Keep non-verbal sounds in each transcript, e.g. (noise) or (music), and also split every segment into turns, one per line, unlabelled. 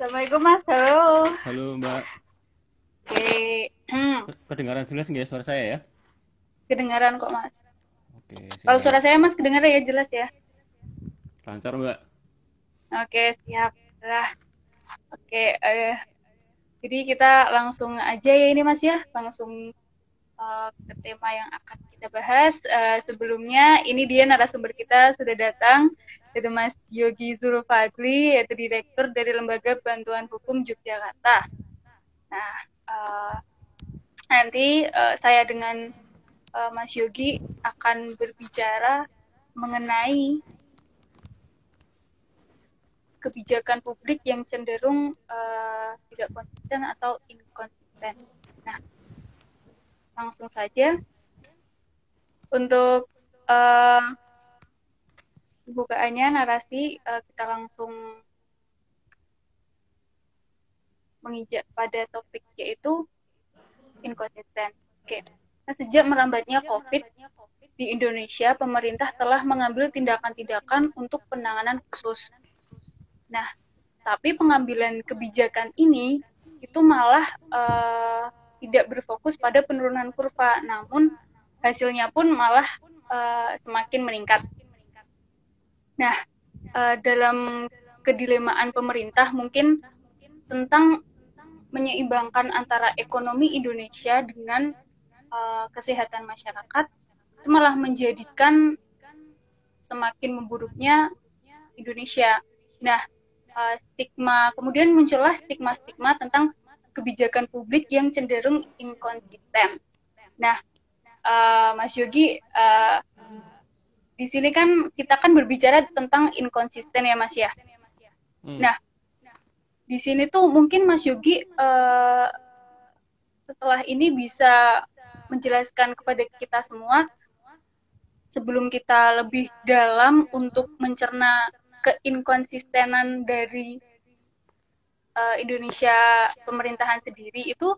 Assalamualaikum Mas, halo. Halo Mbak. Oke. Hmm.
Kedengaran jelas nggak ya suara saya ya?
Kedengaran kok Mas. Oke. Kalau suara saya Mas kedengaran ya jelas ya? Lancar Mbak. Oke siap lah. Oke. Uh, jadi kita langsung aja ya ini Mas ya, langsung uh, ke tema yang akan kita bahas uh, sebelumnya ini dia narasumber kita sudah datang yaitu Mas Yogi Zulfadli yaitu direktur dari Lembaga Bantuan Hukum Yogyakarta. Nah, uh, nanti uh, saya dengan uh, Mas Yogi akan berbicara mengenai kebijakan publik yang cenderung uh, tidak konsisten atau inkonsisten. Nah, langsung saja untuk uh, eh, bukaannya narasi uh, kita langsung menginjak pada topik yaitu inkonsisten. Oke. Okay. Nah, sejak merambatnya COVID di Indonesia, pemerintah telah mengambil tindakan-tindakan untuk penanganan khusus. Nah, tapi pengambilan kebijakan ini itu malah uh, tidak berfokus pada penurunan kurva, namun hasilnya pun malah uh, semakin meningkat. Nah, uh, dalam kedilemaan pemerintah mungkin tentang menyeimbangkan antara ekonomi Indonesia dengan uh, kesehatan masyarakat itu malah menjadikan semakin memburuknya Indonesia. Nah, uh, stigma kemudian muncullah stigma-stigma tentang kebijakan publik yang cenderung inkonsisten. Nah, Eh, Mas Yogi, uh, di sini kan kita kan berbicara tentang inkonsisten ya Mas ya. Hmm. Nah, di sini tuh mungkin Mas Yogi uh, setelah ini bisa menjelaskan kepada kita semua sebelum kita lebih dalam untuk mencerna keinkonsistenan dari uh, Indonesia pemerintahan sendiri itu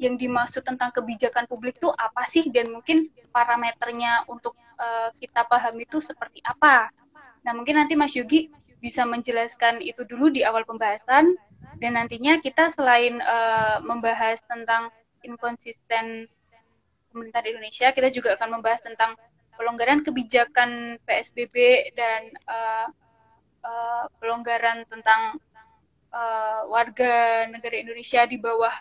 yang dimaksud tentang kebijakan publik itu apa sih dan mungkin parameternya untuk uh, kita paham itu seperti apa. Nah, mungkin nanti Mas Yogi bisa menjelaskan itu dulu di awal pembahasan dan nantinya kita selain uh, membahas tentang inkonsisten pemerintah Indonesia, kita juga akan membahas tentang pelonggaran kebijakan PSBB dan uh, uh, pelonggaran tentang uh, warga negara Indonesia di bawah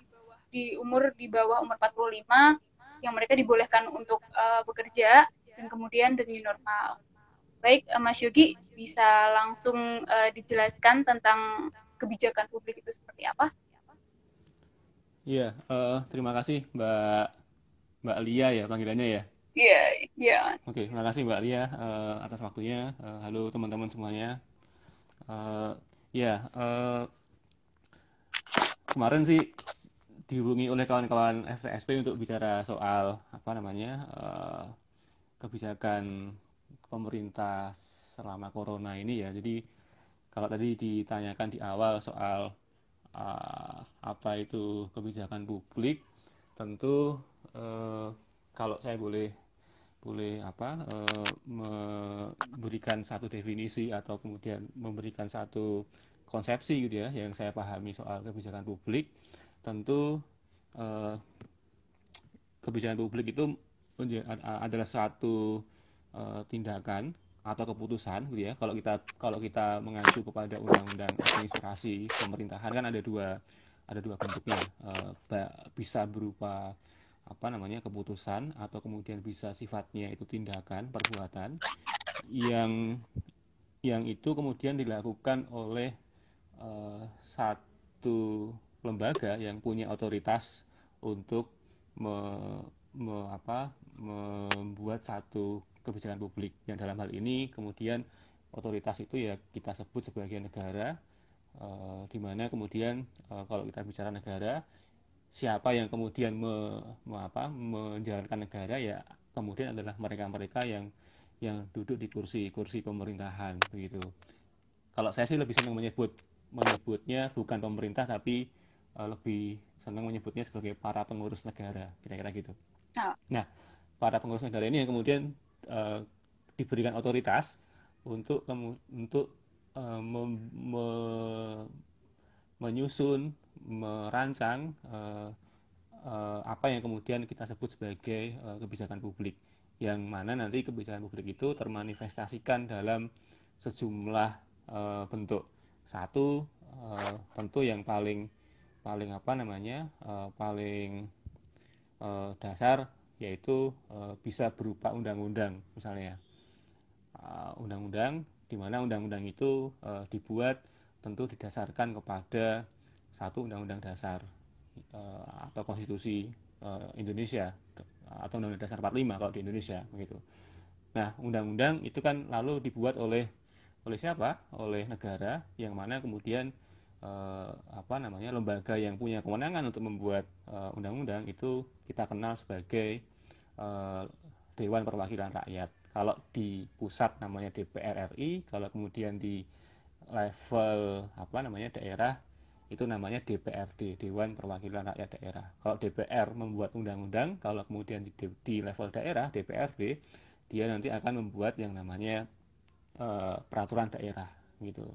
di umur di bawah umur 45 yang mereka dibolehkan untuk uh, bekerja dan kemudian the new normal. Baik, eh, Mas Yogi bisa langsung uh, dijelaskan tentang kebijakan publik itu seperti apa?
Iya, uh, terima kasih Mbak Mbak Lia ya panggilannya ya.
Iya, yeah, iya. Yeah.
Oke, okay, kasih Mbak Lia uh, atas waktunya. Uh, halo teman-teman semuanya. Uh, ya, yeah, uh, kemarin sih dihubungi oleh kawan-kawan FTSP untuk bicara soal apa namanya uh, kebijakan pemerintah selama corona ini ya. Jadi kalau tadi ditanyakan di awal soal uh, apa itu kebijakan publik, tentu uh, kalau saya boleh boleh apa uh, memberikan satu definisi atau kemudian memberikan satu konsepsi gitu ya yang saya pahami soal kebijakan publik tentu eh, kebijakan publik itu adalah satu eh, tindakan atau keputusan gitu ya kalau kita kalau kita mengacu kepada undang-undang administrasi pemerintahan kan ada dua ada dua bentuknya eh, bisa berupa apa namanya keputusan atau kemudian bisa sifatnya itu tindakan perbuatan yang yang itu kemudian dilakukan oleh eh, satu lembaga yang punya otoritas untuk me, me, apa, membuat satu kebijakan publik yang dalam hal ini kemudian otoritas itu ya kita sebut sebagai negara e, di mana kemudian e, kalau kita bicara negara siapa yang kemudian me, me, apa, menjalankan negara ya kemudian adalah mereka-mereka yang yang duduk di kursi-kursi pemerintahan begitu. Kalau saya sih lebih senang menyebut menyebutnya bukan pemerintah tapi Eh, lebih senang menyebutnya sebagai para pengurus negara kira-kira gitu. Oh. Nah, para pengurus negara ini yang kemudian uh, diberikan otoritas untuk untuk uh, mem, me, menyusun, merancang uh, uh, apa yang kemudian kita sebut sebagai uh, kebijakan publik yang mana nanti kebijakan publik itu termanifestasikan dalam sejumlah uh, bentuk. Satu uh, tentu yang paling paling apa namanya uh, paling uh, dasar yaitu uh, bisa berupa undang-undang misalnya undang-undang uh, di mana undang-undang itu uh, dibuat tentu didasarkan kepada satu undang-undang dasar uh, atau konstitusi uh, Indonesia atau undang-undang dasar 45 kalau di Indonesia begitu. Nah, undang-undang itu kan lalu dibuat oleh oleh siapa? Oleh negara yang mana kemudian eh, apa namanya lembaga yang punya kewenangan untuk membuat eh, undang-undang eh, itu kita kenal sebagai eh, Dewan Perwakilan Rakyat. Kalau di pusat namanya DPR RI, kalau kemudian di level apa namanya daerah itu namanya DPRD Dewan Perwakilan Rakyat Daerah. Kalau DPR membuat undang-undang, kalau kemudian di, di level daerah DPRD dia nanti akan membuat yang namanya e, peraturan daerah gitu.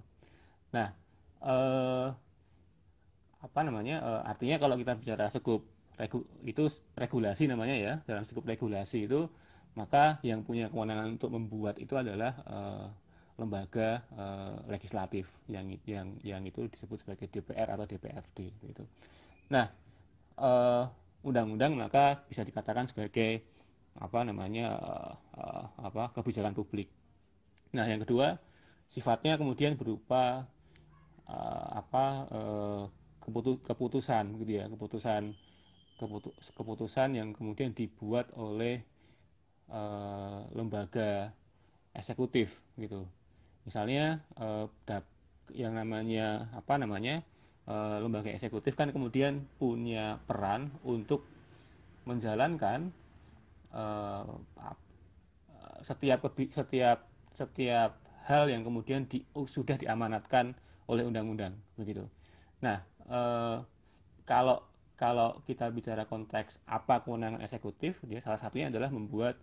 Nah, uh, apa namanya uh, artinya kalau kita bicara sekup regu, itu regulasi namanya ya dalam sekup regulasi itu maka yang punya kewenangan untuk membuat itu adalah uh, lembaga uh, legislatif yang yang yang itu disebut sebagai DPR atau DPRD gitu. Nah undang undang-undang maka bisa dikatakan sebagai apa namanya uh, uh, apa kebijakan publik. Nah yang kedua sifatnya kemudian berupa uh, apa uh, keputu keputusan gitu ya keputusan keputu keputusan yang kemudian dibuat oleh uh, lembaga eksekutif gitu misalnya uh, yang namanya apa namanya uh, lembaga eksekutif kan kemudian punya peran untuk menjalankan uh, setiap setiap setiap hal yang kemudian di, sudah diamanatkan oleh undang-undang begitu. Nah, eh, kalau kalau kita bicara konteks apa kewenangan eksekutif, dia salah satunya adalah membuat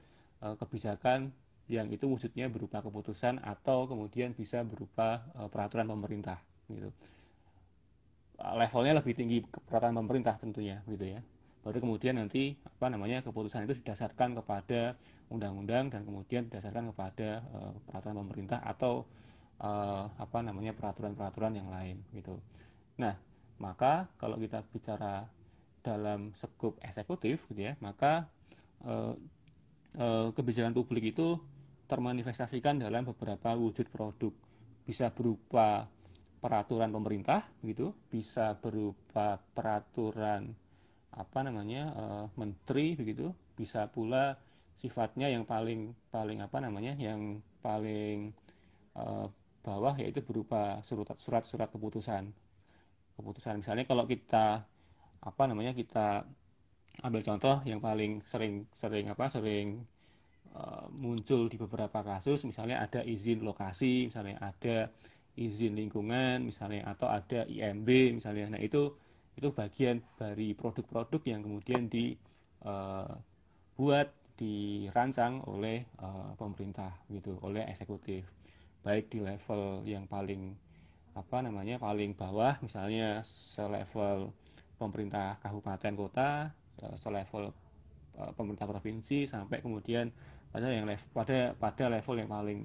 eh, kebijakan yang itu wujudnya berupa keputusan atau kemudian bisa berupa eh, peraturan pemerintah gitu. Levelnya lebih tinggi peraturan pemerintah tentunya gitu ya. Baru kemudian nanti apa namanya keputusan itu didasarkan kepada undang-undang dan kemudian didasarkan kepada eh, peraturan pemerintah atau uh, apa namanya peraturan-peraturan yang lain gitu. Nah, maka kalau kita bicara dalam sekup eksekutif gitu ya, maka uh, uh, kebijakan publik itu termanifestasikan dalam beberapa wujud produk. Bisa berupa peraturan pemerintah gitu, bisa berupa peraturan apa namanya uh, menteri begitu, bisa pula sifatnya yang paling paling apa namanya yang paling uh, bawah yaitu berupa surat-surat keputusan. Keputusan misalnya kalau kita apa namanya kita ambil contoh yang paling sering sering apa sering uh, muncul di beberapa kasus misalnya ada izin lokasi, misalnya ada izin lingkungan misalnya atau ada IMB misalnya. Nah, itu itu bagian dari produk-produk yang kemudian dibuat eh, dirancang oleh uh, pemerintah gitu, oleh eksekutif baik di level yang paling apa namanya paling bawah misalnya selevel pemerintah kabupaten kota eh, selevel eh, pemerintah provinsi sampai kemudian pada yang level, pada pada level yang paling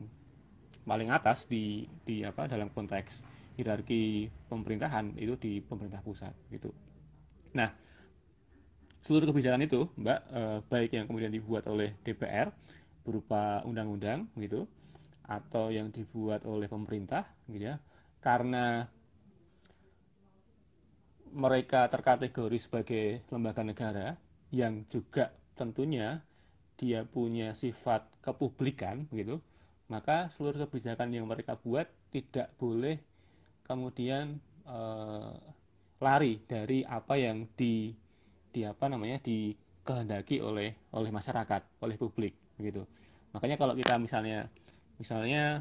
paling atas di di apa dalam konteks hierarki pemerintahan itu di pemerintah pusat gitu. Nah, seluruh kebijakan itu, Mbak, eh, baik yang kemudian dibuat oleh DPR berupa undang-undang gitu atau yang dibuat oleh pemerintah gitu ya karena mereka terkategori sebagai lembaga negara yang juga tentunya dia punya sifat kepublikan gitu maka seluruh kebijakan yang mereka buat tidak boleh kemudian e, lari dari apa yang di di apa namanya dikehendaki oleh oleh masyarakat oleh publik gitu makanya kalau kita misalnya Misalnya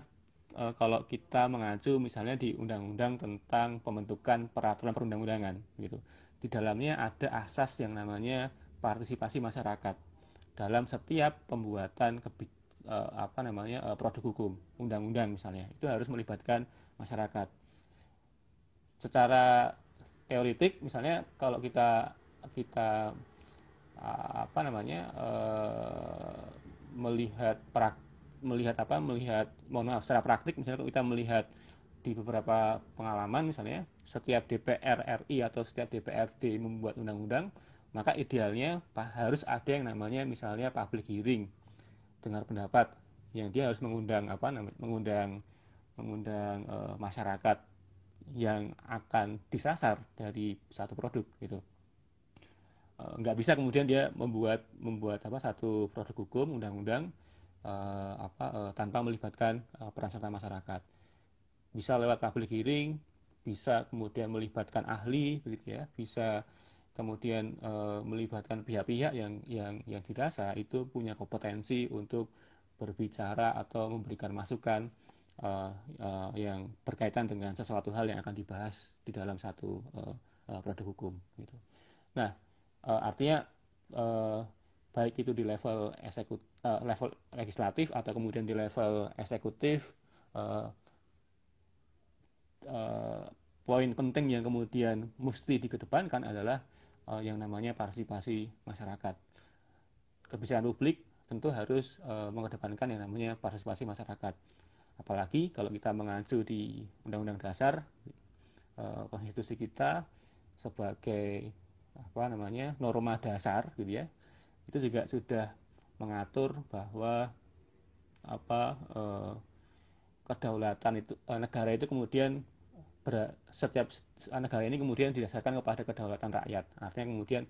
eh, kalau kita mengacu misalnya di undang-undang tentang pembentukan peraturan perundang-undangan gitu. Di dalamnya ada asas yang namanya partisipasi masyarakat dalam setiap pembuatan kebi, eh, apa namanya eh, produk hukum, undang-undang misalnya. Itu harus melibatkan masyarakat. Secara teoritik misalnya kalau kita kita apa namanya melihat prak, melihat apa melihat mohon maaf secara praktik misalnya kita melihat di beberapa pengalaman misalnya setiap DPR RI atau setiap DPRD membuat undang-undang maka idealnya harus ada yang namanya misalnya public hearing dengar pendapat yang dia harus mengundang apa namanya mengundang mengundang e, masyarakat yang akan disasar dari satu produk gitu eh, nggak bisa kemudian dia membuat membuat apa satu produk hukum undang-undang uh, apa uh, tanpa melibatkan uh, eh, peran serta masyarakat. Bisa lewat public hearing, bisa kemudian melibatkan ahli, begitu ya, bisa kemudian e, melibatkan pihak-pihak yang yang yang dirasa itu punya kompetensi untuk berbicara atau memberikan masukan e, e, yang berkaitan dengan sesuatu hal yang akan dibahas di dalam satu e, e, produk hukum gitu. Nah, e, artinya e, baik itu di level eksekutif uh, level legislatif atau kemudian di level eksekutif uh, uh, poin penting yang kemudian mesti dikedepankan adalah uh, yang namanya partisipasi masyarakat kebijakan publik tentu harus uh, mengedepankan yang namanya partisipasi masyarakat apalagi kalau kita mengacu di undang-undang dasar uh, konstitusi kita sebagai apa namanya norma dasar gitu ya itu juga sudah mengatur bahwa apa eh, kedaulatan itu eh, negara itu kemudian ber, setiap eh, negara ini kemudian didasarkan kepada kedaulatan rakyat artinya kemudian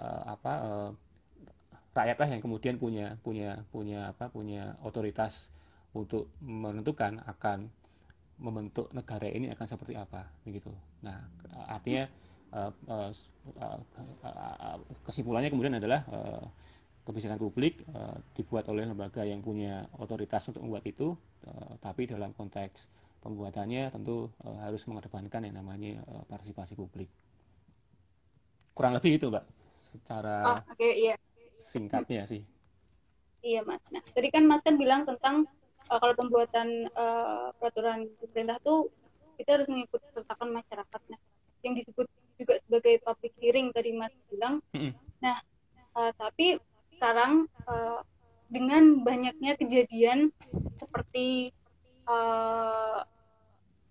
eh, apa eh, rakyatlah yang kemudian punya punya punya apa punya otoritas untuk menentukan akan membentuk negara ini akan seperti apa begitu. Nah, artinya eh, eh, kesimpulannya kemudian adalah kebijakan publik uh, dibuat oleh lembaga yang punya otoritas untuk membuat itu, uh, tapi dalam konteks pembuatannya tentu uh, harus mengedepankan yang namanya uh, partisipasi publik. Kurang lebih itu, Mbak, secara oh, okay, iya. singkatnya sih.
Iya, Mas. Nah, tadi kan Mas kan bilang tentang uh, kalau pembuatan uh, peraturan pemerintah tuh kita harus mengikuti sertakan masyarakat. Nah, yang disebut juga sebagai public hearing tadi Mas bilang. Mm -hmm. Nah, uh, tapi sekarang uh, dengan banyaknya kejadian seperti uh, eh,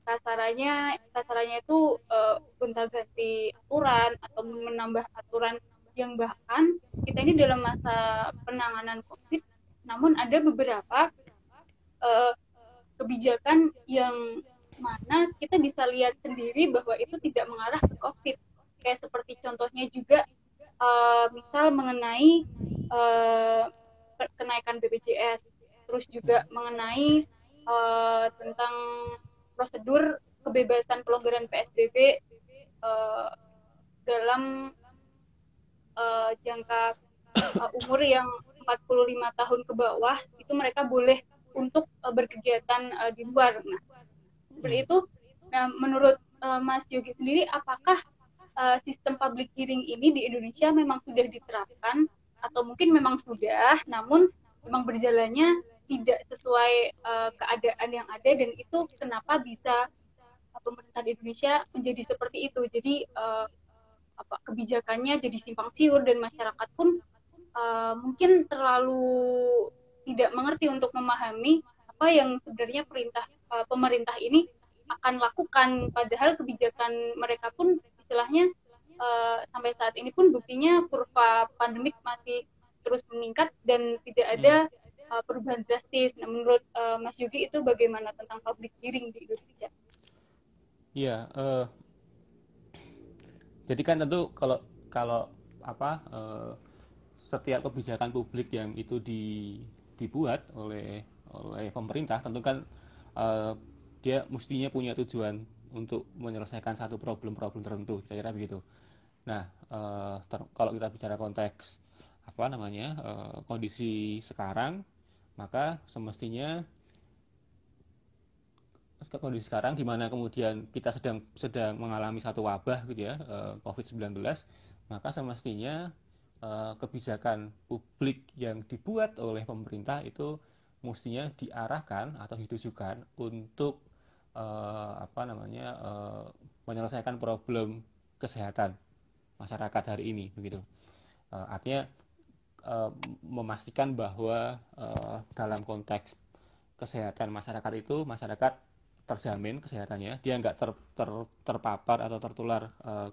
kasarannya kasarannya itu uh, ganti aturan atau menambah aturan yang bahkan kita ini dalam masa penanganan COVID, namun ada beberapa uh, kebijakan yang mana kita bisa lihat sendiri bahwa itu tidak mengarah ke COVID. Kayak seperti contohnya juga, uh, misal mengenai uh, kenaikan BPJS, terus juga mengenai uh, tentang prosedur kebebasan pelonggaran PSBB uh, eh, dalam uh, jangka uh, umur yang 45 tahun ke bawah itu mereka boleh untuk uh, berkegiatan uh, di luar. Nah, seperti itu. Nah, menurut uh, Mas Yogi sendiri, apakah uh, sistem public hearing ini di Indonesia memang sudah diterapkan atau mungkin memang sudah namun memang berjalannya tidak sesuai uh, keadaan yang ada dan itu kenapa bisa pemerintah di Indonesia menjadi seperti itu jadi uh, apa kebijakannya jadi simpang siur dan masyarakat pun uh, mungkin terlalu tidak mengerti untuk memahami apa yang sebenarnya perintah uh, pemerintah ini akan lakukan padahal kebijakan mereka pun istilahnya uh, sampai saat ini pun buktinya kurva pandemik masih terus meningkat dan tidak hmm. ada uh, perubahan drastis. Nah, menurut uh, Mas Yugi itu bagaimana tentang public hearing di Indonesia?
Iya, uh, jadi kan tentu kalau kalau apa uh, setiap kebijakan publik yang itu di, dibuat oleh oleh pemerintah tentu kan uh, dia mestinya punya tujuan untuk menyelesaikan satu problem-problem tertentu kira-kira begitu. Nah, uh, kalau kita bicara konteks apa namanya uh, kondisi sekarang, maka semestinya kondisi sekarang di mana kemudian kita sedang sedang mengalami satu wabah gitu ya uh, eh, COVID-19, maka semestinya kebijakan publik yang dibuat oleh pemerintah itu mestinya diarahkan atau ditujukan untuk apa namanya menyelesaikan problem kesehatan masyarakat hari ini begitu uh, artinya uh, memastikan bahwa uh, dalam konteks kesehatan masyarakat itu masyarakat terjamin kesehatannya dia nggak ter, ter, terpapar atau tertular uh,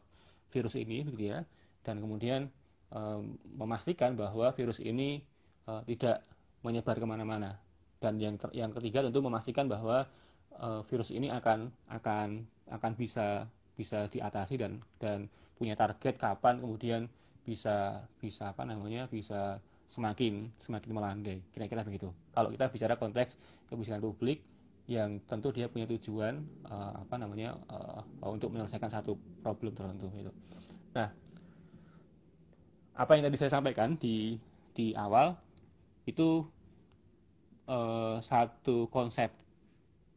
virus ini begitu ya dan kemudian um, memastikan bahwa virus ini uh, tidak menyebar kemana-mana dan yang ter, yang ketiga tentu memastikan bahwa uh, virus ini akan akan akan bisa bisa diatasi dan dan punya target kapan kemudian bisa bisa apa namanya bisa semakin semakin melandai kira-kira begitu kalau kita bicara konteks kebijakan publik yang tentu dia punya tujuan uh, apa namanya uh, untuk menyelesaikan satu problem tertentu itu nah apa yang tadi saya sampaikan di di awal itu uh, satu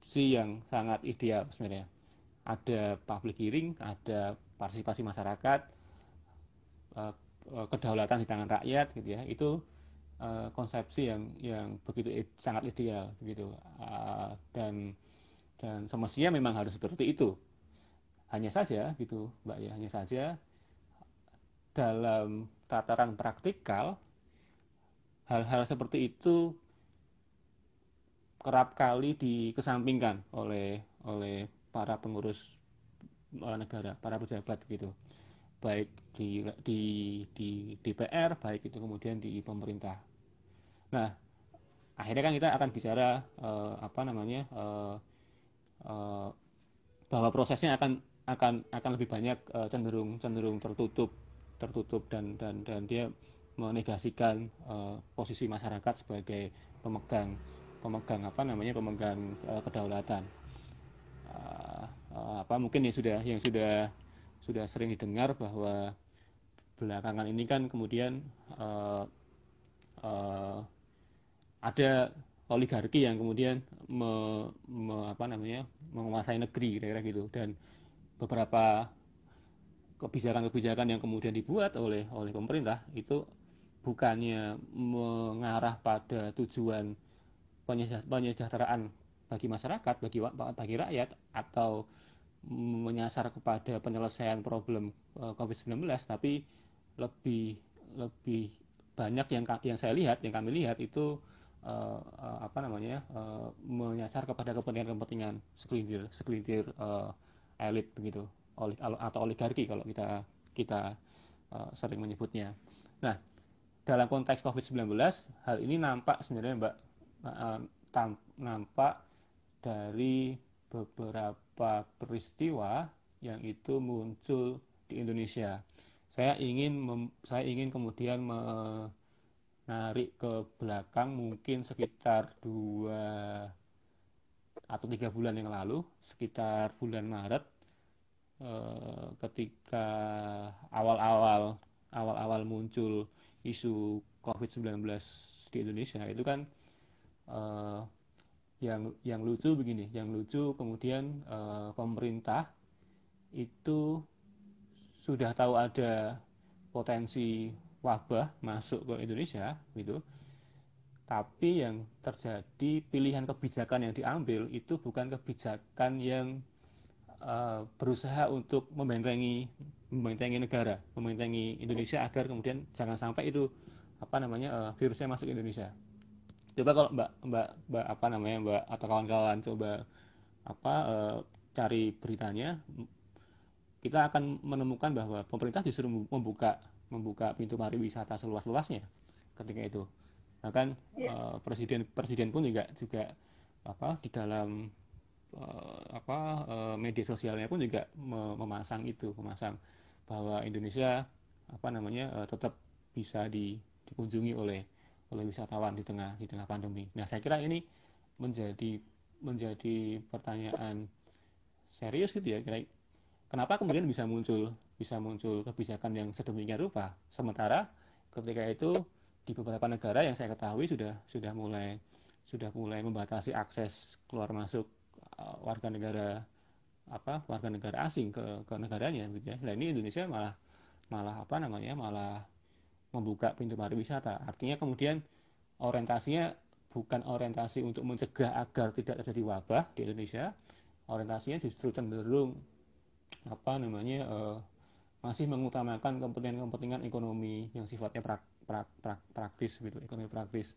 si yang sangat ideal sebenarnya ada public hearing, ada partisipasi masyarakat, eh, eh, kedaulatan di tangan rakyat gitu ya. Itu eh, konsepsi yang yang begitu sangat ideal begitu ah, dan dan semestinya memang harus seperti itu hanya saja gitu mbak ya hanya saja dalam tataran praktikal hal-hal seperti itu kerap kali dikesampingkan oleh oleh para pengurus eh, negara, para pejabat gitu, baik di di di DPR, baik itu kemudian di pemerintah. Nah, akhirnya kan kita akan bicara uh, apa namanya uh, uh, bahwa prosesnya akan akan akan lebih banyak uh, cenderung cenderung tertutup tertutup dan dan dan dia menegasikan uh, posisi masyarakat sebagai pemegang pemegang apa namanya pemegang uh, kedaulatan Eh, eh, apa mungkin yang sudah yang sudah sudah sering didengar bahwa belakangan ini kan kemudian uh, uh, ada oligarki yang kemudian me, me, apa namanya menguasai negeri kira-kira gitu dan beberapa kebijakan-kebijakan yang kemudian dibuat oleh oleh pemerintah itu bukannya mengarah pada tujuan penyejahteraan bagi masyarakat, bagi bagi rakyat atau menyasar kepada penyelesaian problem eh, COVID-19 tapi lebih lebih banyak yang yang saya lihat yang kami lihat itu uh, apa namanya uh, menyasar kepada kepentingan-kepentingan sekelintir sekelintir uh, elit begitu atau oligarki kalau kita kita uh, sering menyebutnya. Nah dalam konteks COVID-19 hal ini nampak sebenarnya Mbak uh, tam, nampak dari beberapa peristiwa yang itu muncul di Indonesia. Saya ingin mem, saya ingin kemudian menarik ke belakang mungkin sekitar dua atau tiga bulan yang lalu, sekitar bulan Maret, eh, ketika awal-awal awal-awal muncul isu COVID-19 di Indonesia itu kan eh, yang yang lucu begini yang lucu kemudian e, pemerintah itu sudah tahu ada potensi wabah masuk ke Indonesia gitu tapi yang terjadi pilihan kebijakan yang diambil itu bukan kebijakan yang e, berusaha untuk membentengi membentengi negara membentengi Indonesia agar kemudian jangan sampai itu apa namanya e, virusnya masuk ke Indonesia coba kalau mbak mbak mbak apa namanya mbak atau kawan-kawan coba apa e, cari beritanya kita akan menemukan bahwa pemerintah justru membuka membuka pintu pariwisata seluas-luasnya ketika itu bahkan iya. eh, presiden presiden pun juga juga apa di dalam e, apa e, media sosialnya pun juga memasang itu memasang bahwa Indonesia apa namanya e, tetap bisa di, dikunjungi oleh oleh wisatawan di tengah di tengah pandemi. Nah, saya kira ini menjadi menjadi pertanyaan serius gitu ya. Kira kenapa kemudian bisa muncul bisa muncul kebijakan yang sedemikian rupa sementara ketika itu di beberapa negara yang saya ketahui sudah sudah mulai sudah mulai membatasi akses keluar masuk eh, warga negara apa warga negara asing ke ke negaranya gitu ya. Nah, ini Indonesia malah malah apa namanya? malah membuka pintu pariwisata. Artinya kemudian orientasinya bukan orientasi untuk mencegah agar tidak terjadi wabah di Indonesia, orientasinya justru cenderung apa namanya uh, masih mengutamakan kepentingan-kepentingan ekonomi yang sifatnya prak, prak, prak, praktis gitu, ekonomi praktis.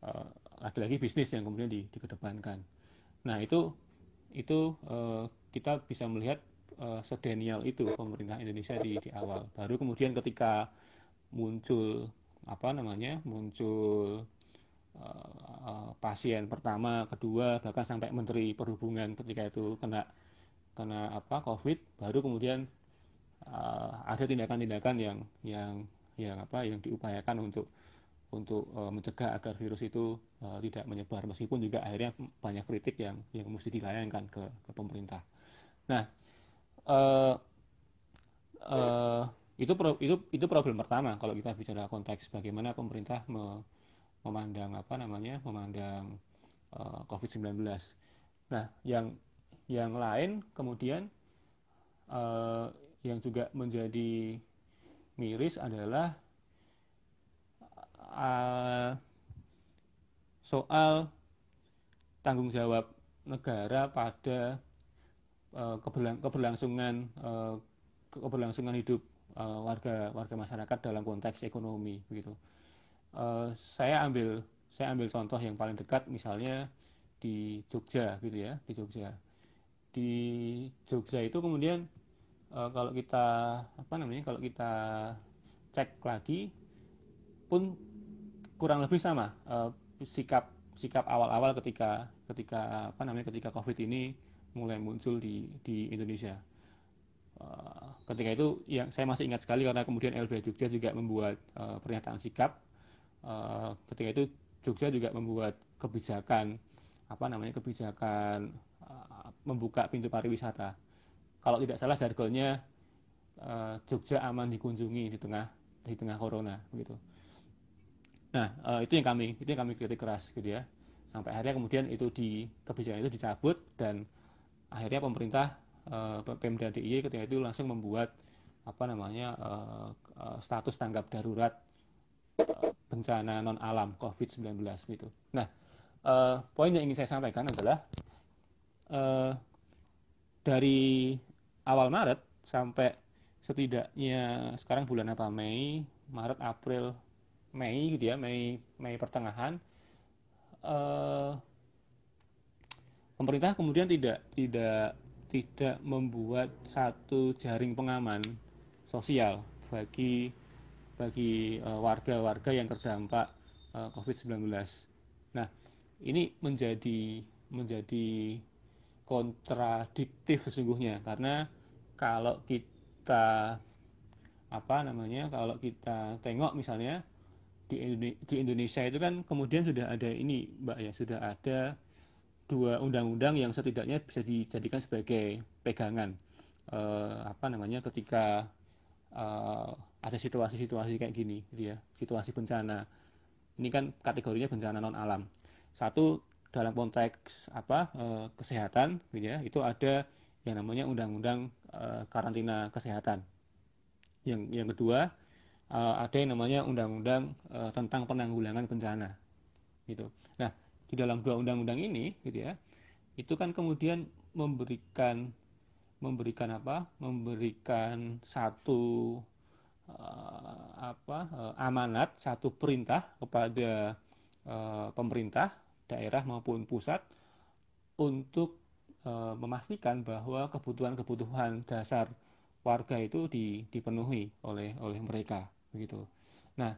Uh, lagi-lagi bisnis yang kemudian di, dikedepankan. Nah itu itu uh, kita bisa melihat uh, sedenial itu pemerintah Indonesia di, di awal. Baru kemudian ketika muncul apa namanya muncul uh, uh, pasien pertama, kedua, bahkan sampai menteri perhubungan ketika itu kena kena apa COVID, baru kemudian uh, ada tindakan-tindakan yang yang yang apa yang diupayakan untuk untuk uh, mencegah agar virus itu uh, tidak menyebar meskipun juga akhirnya banyak kritik yang yang mesti dilayangkan ke ke pemerintah. Nah, uh, uh, itu itu itu problem pertama kalau kita bicara konteks bagaimana pemerintah me, memandang apa namanya memandang uh, eh, COVID-19. Nah, yang yang lain kemudian uh, yang juga menjadi miris adalah uh, soal tanggung jawab negara pada uh, keberlang keberlangsungan uh, keberlangsungan hidup uh, warga warga masyarakat dalam konteks ekonomi begitu. Uh, saya ambil saya ambil contoh yang paling dekat misalnya di Jogja gitu ya di Jogja di Jogja itu kemudian uh, kalau kita apa namanya kalau kita cek lagi pun kurang lebih sama uh, sikap sikap awal-awal ketika ketika apa namanya ketika COVID ini mulai muncul di di Indonesia Eh, ketika itu yang saya masih ingat sekali karena kemudian LB Jogja juga membuat uh, pernyataan sikap uh, ketika itu Jogja juga membuat kebijakan apa namanya kebijakan uh, membuka pintu pariwisata kalau tidak salah jargonnya uh, Jogja aman dikunjungi di tengah di tengah corona begitu nah uh, itu yang kami itu yang kami kritik keras gitu ya sampai akhirnya kemudian itu di kebijakan itu dicabut dan akhirnya pemerintah Eh, Pemda DIY ketika itu langsung membuat apa namanya uh, uh, status tanggap darurat uh, bencana non alam COVID-19 gitu. Nah, uh, poin yang ingin saya sampaikan adalah uh, dari awal Maret sampai setidaknya sekarang bulan apa Mei, Maret, April, Mei gitu ya, Mei Mei pertengahan uh, pemerintah kemudian tidak tidak tidak membuat satu jaring pengaman sosial bagi bagi eh, warga-warga yang terdampak eh, COVID-19. Nah, ini menjadi menjadi kontradiktif sesungguhnya karena kalau kita apa namanya kalau kita tengok misalnya di Indonesia itu kan kemudian sudah ada ini Mbak ya sudah ada dua undang-undang yang setidaknya bisa dijadikan sebagai pegangan eh, apa namanya ketika eh, ada situasi-situasi kayak gini gitu ya situasi bencana ini kan kategorinya bencana non alam satu dalam konteks apa eh, kesehatan gitu ya itu ada yang namanya undang-undang karantina kesehatan yang yang kedua ada yang namanya undang-undang tentang penanggulangan bencana gitu nah di dalam dua undang-undang ini gitu ya itu kan kemudian memberikan memberikan apa memberikan satu uh, apa uh, amanat satu perintah kepada uh, pemerintah daerah maupun pusat untuk uh, memastikan bahwa kebutuhan-kebutuhan dasar warga itu di, dipenuhi oleh oleh mereka begitu nah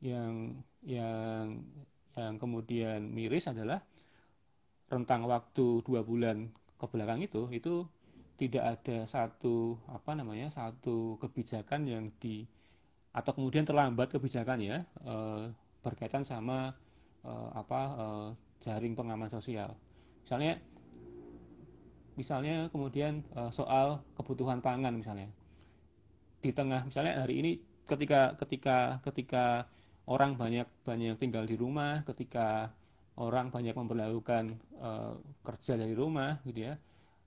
yang yang yang kemudian miris adalah rentang waktu dua bulan ke belakang itu itu tidak ada satu apa namanya satu kebijakan yang di atau kemudian terlambat kebijakan ya e, berkaitan sama e, apa e, jaring pengaman sosial misalnya misalnya kemudian e, soal kebutuhan pangan misalnya di tengah misalnya hari ini ketika ketika ketika orang banyak banyak tinggal di rumah, ketika orang banyak memperlakukan e, kerja dari rumah, gitu ya,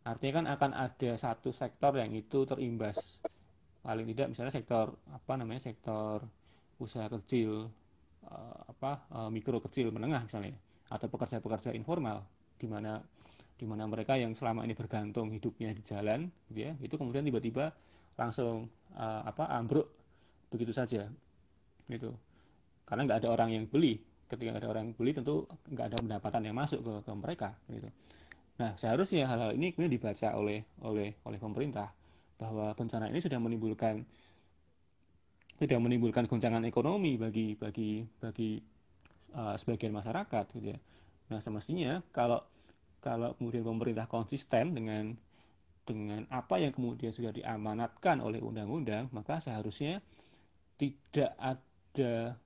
artinya kan akan ada satu sektor yang itu terimbas. Paling tidak misalnya sektor apa namanya sektor usaha kecil, e, apa e, mikro kecil menengah misalnya, atau pekerja-pekerja informal, di mana di mana mereka yang selama ini bergantung hidupnya di jalan, gitu ya, itu kemudian tiba-tiba langsung e, apa ambruk begitu saja, gitu karena nggak ada orang yang beli ketika nggak ada orang yang beli tentu nggak ada pendapatan yang masuk ke, ke mereka gitu nah seharusnya hal-hal ini kemudian dibaca oleh oleh oleh pemerintah bahwa bencana ini sudah menimbulkan tidak menimbulkan goncangan ekonomi bagi bagi bagi uh, sebagian masyarakat gitu ya. Nah semestinya kalau kalau kemudian pemerintah konsisten dengan dengan apa yang kemudian sudah diamanatkan oleh undang-undang maka seharusnya tidak ada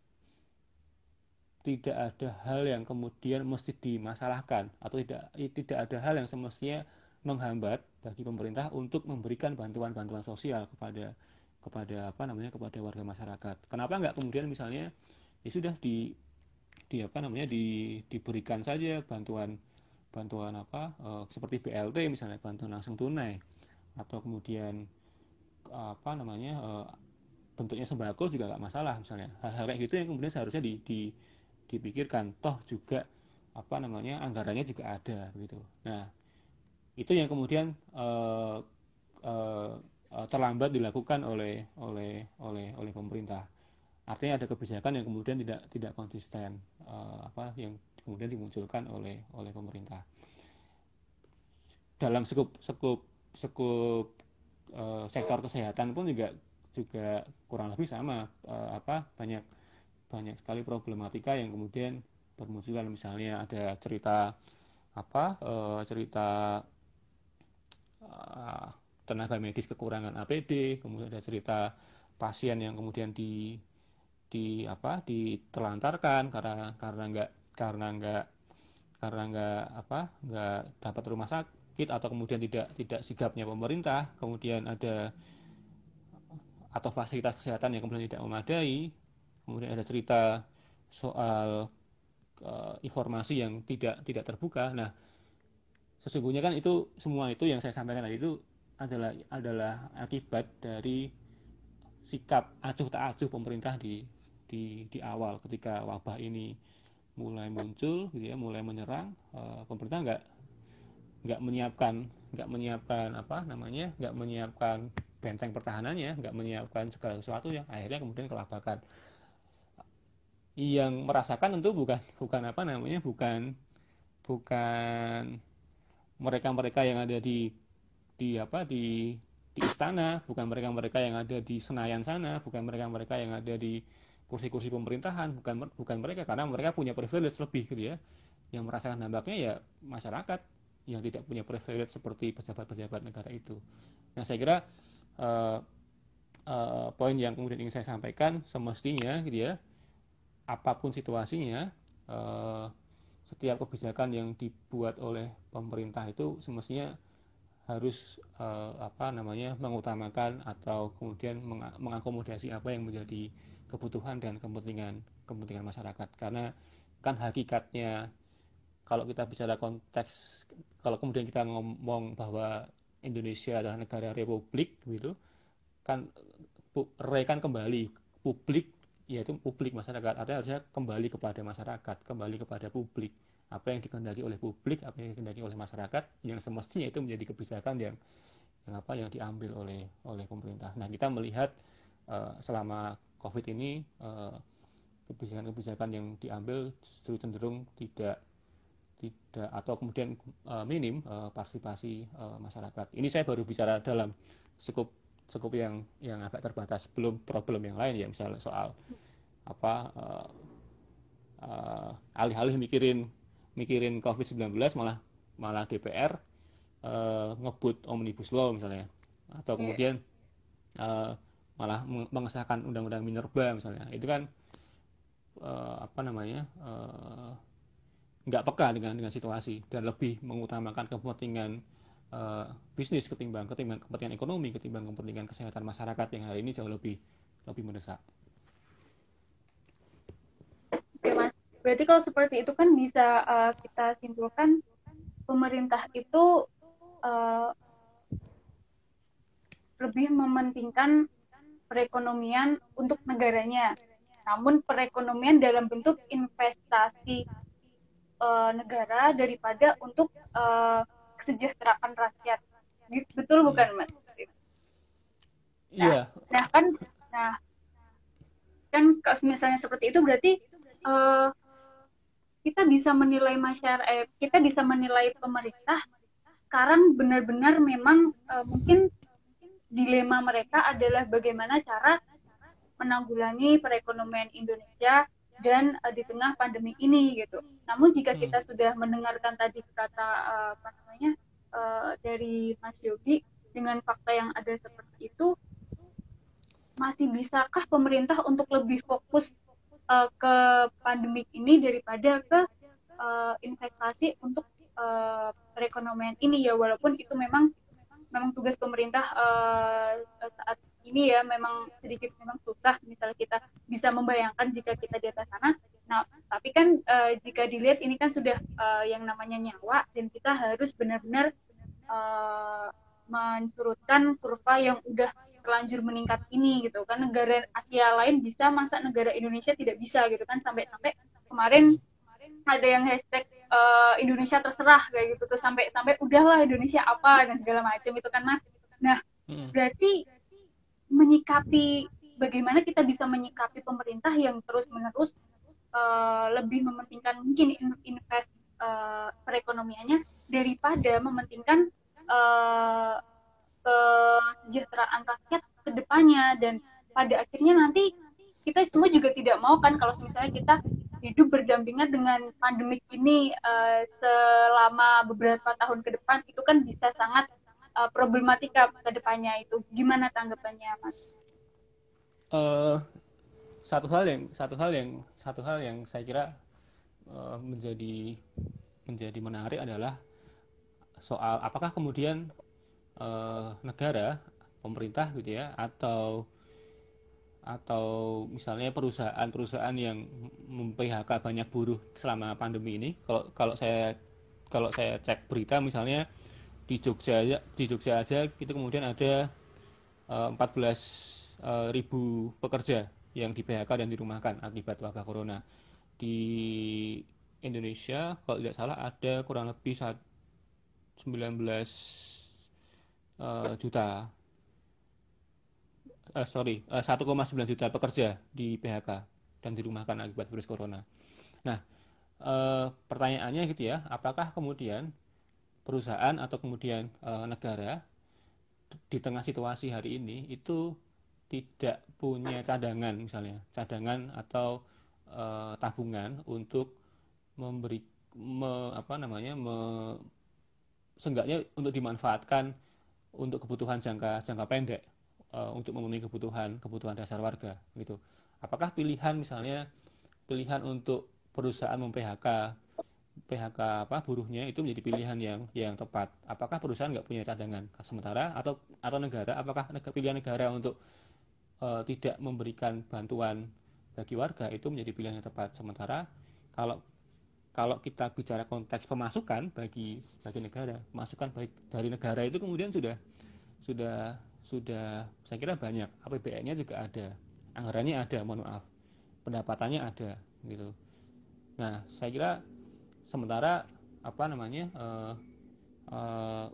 tidak ada hal yang kemudian mesti dimasalahkan atau tidak tidak ada hal yang semestinya menghambat bagi pemerintah untuk memberikan bantuan-bantuan sosial kepada kepada apa namanya kepada warga masyarakat. Kenapa nggak kemudian misalnya ya sudah di di apa namanya di, diberikan saja bantuan bantuan apa e, seperti BLT misalnya bantuan langsung tunai atau kemudian apa namanya e, bentuknya sembako juga nggak masalah misalnya hal-hal kayak gitu yang kemudian seharusnya di, di dipikirkan toh juga apa namanya anggarannya juga ada begitu nah itu yang kemudian uh, uh, terlambat dilakukan oleh oleh oleh oleh pemerintah artinya ada kebijakan yang kemudian tidak tidak konsisten uh, apa yang kemudian dimunculkan oleh oleh pemerintah dalam sekup sekup sekup uh, sektor kesehatan pun juga juga kurang lebih sama uh, apa banyak banyak sekali problematika yang kemudian bermunculan misalnya ada cerita apa e, cerita e, tenaga medis kekurangan APD kemudian ada cerita pasien yang kemudian di di apa ditelantarkan karena karena nggak karena nggak karena nggak apa nggak dapat rumah sakit atau kemudian tidak tidak sigapnya pemerintah kemudian ada atau fasilitas kesehatan yang kemudian tidak memadai kemudian ada cerita soal uh, informasi yang tidak tidak terbuka. Nah, sesungguhnya kan itu semua itu yang saya sampaikan tadi itu adalah adalah akibat dari sikap acuh tak acuh pemerintah di di di awal ketika wabah ini mulai muncul gitu ya, mulai menyerang uh, pemerintah nggak nggak menyiapkan nggak menyiapkan apa namanya nggak menyiapkan benteng pertahanannya nggak menyiapkan segala sesuatu yang akhirnya kemudian kelabakan yang merasakan tentu bukan bukan apa namanya bukan bukan mereka-mereka yang ada di di apa di di istana bukan mereka-mereka yang ada di Senayan sana bukan mereka-mereka yang ada di kursi-kursi pemerintahan bukan bukan mereka karena mereka punya privilege lebih gitu ya yang merasakan dampaknya ya masyarakat yang tidak punya privilege seperti pejabat-pejabat negara itu nah saya kira uh, uh, poin yang kemudian ingin saya sampaikan semestinya gitu ya apapun situasinya eh, setiap kebijakan yang dibuat oleh pemerintah itu semestinya harus eh, apa namanya mengutamakan atau kemudian meng mengakomodasi apa yang menjadi kebutuhan dan kepentingan kepentingan masyarakat karena kan hakikatnya kalau kita bicara konteks kalau kemudian kita ngomong bahwa Indonesia adalah negara republik gitu kan re kembali publik yaitu publik masyarakat artinya harusnya kembali kepada masyarakat kembali kepada publik apa yang dikendaki oleh publik apa yang dikendaki oleh masyarakat yang semestinya itu menjadi kebijakan yang yang apa yang diambil oleh oleh pemerintah nah kita melihat uh, selama covid ini kebijakan eh, kebijakan-kebijakan yang diambil justru cenderung tidak tidak atau kemudian uh, minim uh, partisipasi uh, masyarakat ini saya baru bicara dalam cukup cukup yang yang agak terbatas belum problem yang lain ya misalnya soal apa uh, uh, alih-alih mikirin mikirin COVID-19 malah malah DPR uh, eh, ngebut omnibus law misalnya atau iya. kemudian uh, malah mengesahkan undang-undang minerba misalnya itu kan uh, apa namanya uh, peka dengan dengan situasi dan lebih mengutamakan kepentingan uh, bisnis ketimbang ketimbang kepentingan ekonomi ketimbang kepentingan kesehatan masyarakat yang hari ini jauh lebih lebih mendesak.
Oke mas, berarti kalau seperti itu kan bisa uh, kita simpulkan pemerintah itu uh, lebih mementingkan perekonomian untuk negaranya, namun perekonomian dalam bentuk investasi uh, negara daripada untuk uh, mensejahterakan rakyat gitu. betul bukan mas iya nah, nah kan nah kan kalau misalnya seperti itu berarti uh, kita bisa menilai masyarakat eh, kita bisa menilai pemerintah sekarang benar-benar memang uh, mungkin dilema mereka adalah bagaimana cara menanggulangi perekonomian Indonesia dan uh, di tengah pandemi ini gitu. Namun jika hmm. kita sudah mendengarkan tadi kata uh, apa namanya uh, dari Mas Yogi dengan fakta yang ada seperti itu, masih bisakah pemerintah untuk lebih fokus uh, ke pandemi ini daripada ke uh, investasi untuk uh, perekonomian ini ya walaupun itu memang memang tugas pemerintah uh, saat ini ya memang sedikit memang susah misalnya kita bisa membayangkan jika kita di atas sana nah tapi kan e, jika dilihat ini kan sudah e, yang namanya nyawa dan kita harus benar-benar e, mensurutkan kurva yang udah terlanjur meningkat ini gitu kan negara Asia lain bisa masa negara Indonesia tidak bisa gitu kan sampai-sampai kemarin ada yang hashtag uh, Indonesia terserah kayak gitu tuh sampai sampai udahlah Indonesia apa dan segala macam itu kan mas nah hmm. berarti menyikapi bagaimana kita bisa menyikapi pemerintah yang terus-menerus uh, lebih mementingkan mungkin invest uh, perekonomiannya daripada mementingkan uh, kesejahteraan rakyat ke depannya dan pada akhirnya nanti kita semua juga tidak mau kan kalau misalnya kita hidup berdampingan dengan pandemik ini uh, selama beberapa tahun ke depan itu kan bisa sangat uh, problematika depannya itu gimana tanggapannya mas?
Uh, satu hal yang satu hal yang satu hal yang saya kira uh, menjadi menjadi menarik adalah soal apakah kemudian uh, negara pemerintah gitu ya atau atau misalnya perusahaan-perusahaan yang memphk banyak buruh selama pandemi ini kalau kalau saya kalau saya cek berita misalnya di Jogja di Jogja aja kita kemudian ada uh, eh, 14 eh, ribu pekerja yang di PHK dan dirumahkan akibat wabah corona di Indonesia kalau tidak salah ada kurang lebih saat 19 uh, juta uh, sorry uh, 1,9 juta pekerja di PHK dan dirumahkan akibat virus corona. Nah, uh, pertanyaannya gitu ya, apakah kemudian perusahaan atau kemudian e, negara di tengah situasi hari ini itu tidak punya cadangan misalnya cadangan atau e, tabungan untuk memberi me, apa namanya me, seenggaknya untuk dimanfaatkan untuk kebutuhan jangka jangka pendek e, untuk memenuhi kebutuhan kebutuhan dasar warga gitu apakah pilihan misalnya pilihan untuk perusahaan mem PHK PHK apa buruhnya itu menjadi pilihan yang yang tepat. Apakah perusahaan nggak punya cadangan sementara atau atau negara? Apakah negara, pilihan negara untuk e, tidak memberikan bantuan bagi warga itu menjadi pilihan yang tepat sementara kalau kalau kita bicara konteks pemasukan bagi bagi negara pemasukan dari negara itu kemudian sudah sudah sudah saya kira banyak APBN-nya juga ada anggarannya ada mohon maaf pendapatannya ada gitu nah saya kira sementara apa namanya uh, uh,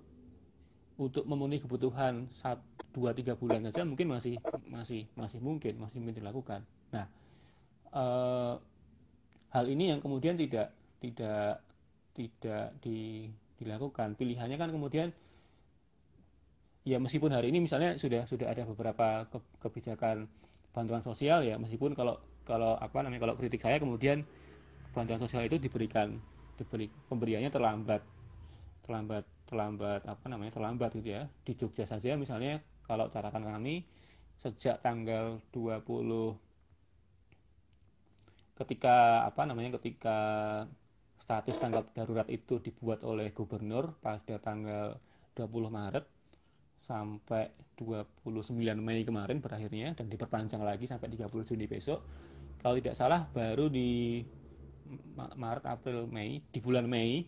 untuk memenuhi kebutuhan satu dua tiga bulan saja mungkin masih masih masih mungkin masih mungkin dilakukan nah uh, hal ini yang kemudian tidak tidak tidak di, dilakukan pilihannya kan kemudian ya meskipun hari ini misalnya sudah sudah ada beberapa ke, kebijakan bantuan sosial ya meskipun kalau kalau apa namanya kalau kritik saya kemudian bantuan sosial itu diberikan diberi pemberiannya terlambat terlambat terlambat apa namanya terlambat gitu ya di Jogja saja misalnya kalau catatan kami sejak tanggal 20 ketika apa namanya ketika status tanggap darurat itu dibuat oleh gubernur pada tanggal 20 Maret sampai 29 Mei kemarin berakhirnya dan diperpanjang lagi sampai 30 Juni besok. Kalau tidak salah baru di Maret, April, Mei, di bulan Mei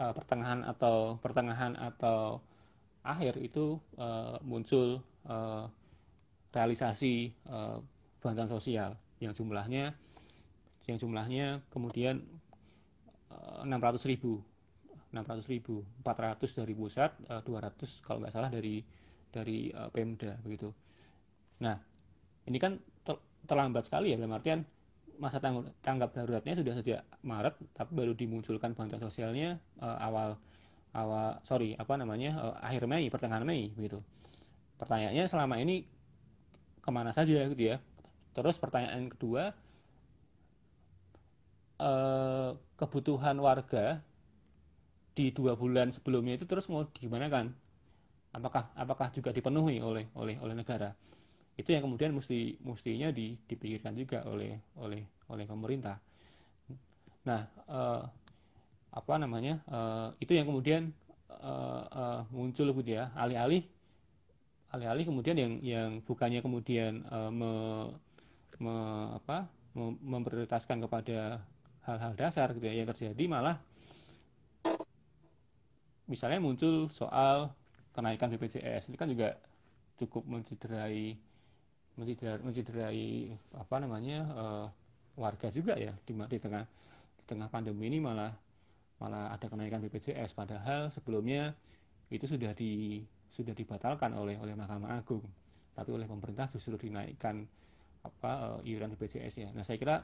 uh, pertengahan atau pertengahan atau akhir itu uh, muncul uh, realisasi uh, bantuan sosial yang jumlahnya yang jumlahnya kemudian uh, 600.000 ribu 400 dari pusat uh, 200 kalau nggak salah dari dari uh, Pemda begitu nah ini kan ter terlambat sekali ya dalam artian masa tanggap daruratnya sudah sejak Maret tapi baru dimunculkan bantuan sosialnya uh, awal awal sorry apa namanya uh, akhir Mei pertengahan Mei begitu pertanyaannya selama ini kemana saja gitu ya terus pertanyaan kedua uh, kebutuhan warga di dua bulan sebelumnya itu terus mau gimana kan apakah apakah juga dipenuhi oleh oleh oleh negara itu yang kemudian mesti mestinya di, dipikirkan juga oleh oleh oleh pemerintah. Nah, eh, apa namanya? Eh, itu yang kemudian eh, eh, muncul gitu ya, alih-alih alih-alih kemudian yang yang bukannya kemudian eh, me, me, apa, memprioritaskan kepada hal-hal dasar gitu ya, yang terjadi malah misalnya muncul soal kenaikan BPJS itu kan juga cukup mencederai mencederai, mencederai apa namanya uh, warga juga ya di, di tengah di tengah pandemi ini malah malah ada kenaikan BPJS padahal sebelumnya itu sudah di sudah dibatalkan oleh oleh Mahkamah Agung tapi oleh pemerintah justru dinaikkan apa uh, iuran BPJS ya. Nah saya kira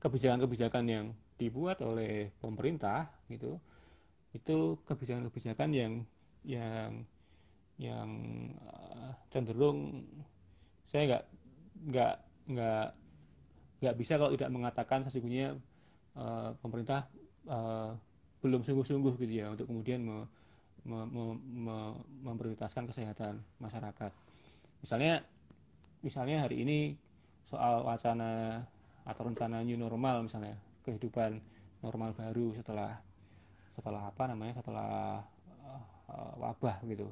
kebijakan-kebijakan yang dibuat oleh pemerintah gitu itu kebijakan-kebijakan yang yang yang eh, cenderung saya nggak nggak nggak nggak bisa kalau tidak mengatakan sesungguhnya uh, pemerintah uh, belum sungguh-sungguh gitu ya untuk kemudian me, me, me, me, memprioritaskan kesehatan masyarakat. Misalnya misalnya hari ini soal wacana atau rencana new normal misalnya kehidupan normal baru setelah setelah apa namanya setelah uh, wabah gitu.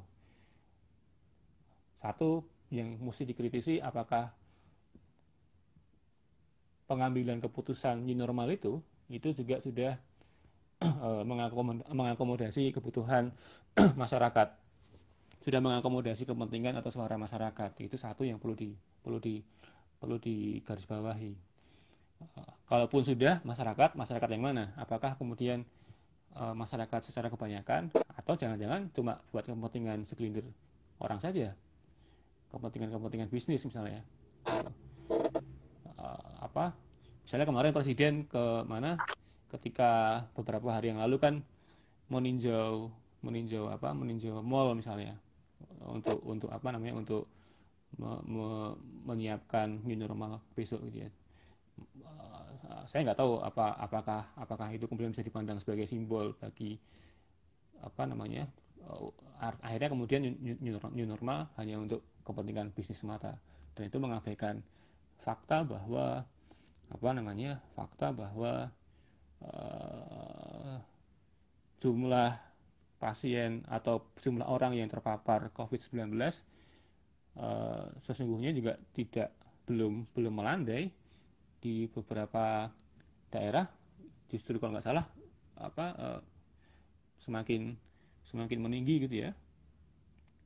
Satu yang mesti dikritisi apakah pengambilan keputusan new normal itu itu juga sudah (clears throat) eh, mengakomodasi kebutuhan (clears throat) masyarakat sudah mengakomodasi kepentingan atau suara masyarakat itu satu yang perlu di perlu di perlu digarisbawahi eh, kalaupun sudah masyarakat masyarakat yang mana apakah kemudian eh, masyarakat secara kebanyakan atau jangan-jangan cuma buat kepentingan segelintir orang saja kepentingan-kepentingan bisnis misalnya uh, apa misalnya kemarin presiden ke mana ketika beberapa hari yang lalu kan meninjau meninjau apa meninjau mall misalnya untuk untuk apa namanya untuk me, me, menyiapkan new normal besok gitu ya eh, saya nggak tahu apa apakah apakah itu kemudian bisa dipandang sebagai simbol bagi apa namanya eh, akhirnya kemudian new normal hanya untuk kepentingan bisnis mata dan itu mengabaikan fakta bahwa apa namanya fakta bahwa uh, jumlah pasien atau jumlah orang yang terpapar COVID-19 uh, eh, sesungguhnya juga tidak belum belum melandai di beberapa daerah justru kalau nggak salah apa uh, semakin semakin meninggi gitu ya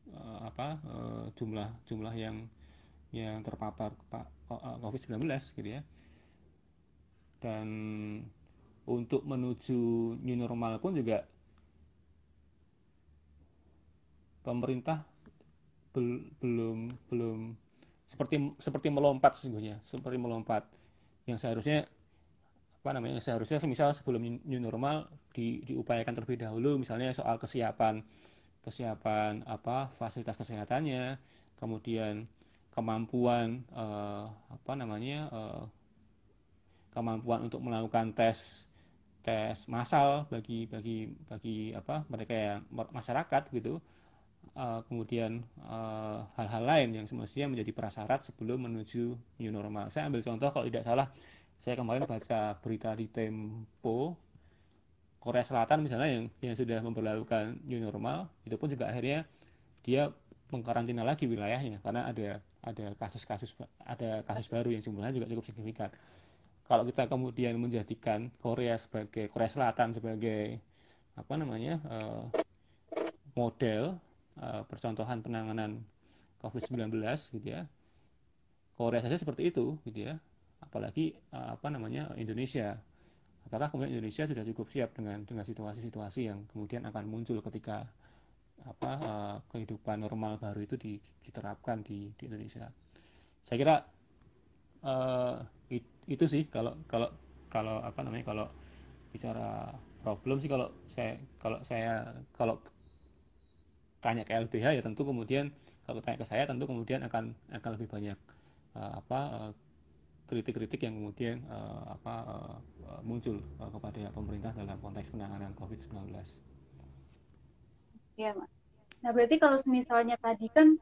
uh, apa uh, jumlah jumlah yang yang terpapar eh, COVID-19 gitu ya. Dan untuk menuju new normal pun juga pemerintah bel, belum belum seperti seperti melompat sesungguhnya, seperti melompat yang seharusnya apa namanya seharusnya misal sebelum new normal di, diupayakan terlebih dahulu misalnya soal kesiapan kesiapan apa fasilitas kesehatannya, kemudian kemampuan eh, apa namanya eh, kemampuan untuk melakukan tes tes massal bagi bagi bagi apa mereka yang masyarakat gitu uh, kemudian eh, hal-hal uh, lain yang semestinya menjadi prasyarat sebelum menuju new normal saya ambil contoh kalau tidak salah saya kemarin baca berita di Tempo Korea Selatan misalnya yang yang sudah memperlakukan new normal itu pun juga akhirnya dia mengkarantina lagi wilayahnya karena ada ada kasus-kasus ada kasus baru yang jumlahnya juga cukup signifikan. Kalau kita kemudian menjadikan Korea sebagai Korea Selatan sebagai apa namanya uh, model uh, percontohan penanganan COVID-19 gitu ya. Korea saja seperti itu gitu ya. Apalagi uh, apa namanya Indonesia apakah kemudian Indonesia sudah cukup siap dengan dengan situasi-situasi yang kemudian akan muncul ketika apa uh, kehidupan normal baru itu di, diterapkan di, di Indonesia. Saya kira uh, it, itu sih kalau kalau kalau apa namanya kalau bicara problem sih kalau saya kalau saya kalau tanya ke LBH ya tentu kemudian kalau tanya ke saya tentu kemudian akan akan lebih banyak uh, apa uh, kritik-kritik yang kemudian uh, apa uh, muncul uh, kepada pemerintah dalam konteks penanganan COVID-19.
Iya, Mas. Nah, berarti kalau misalnya tadi kan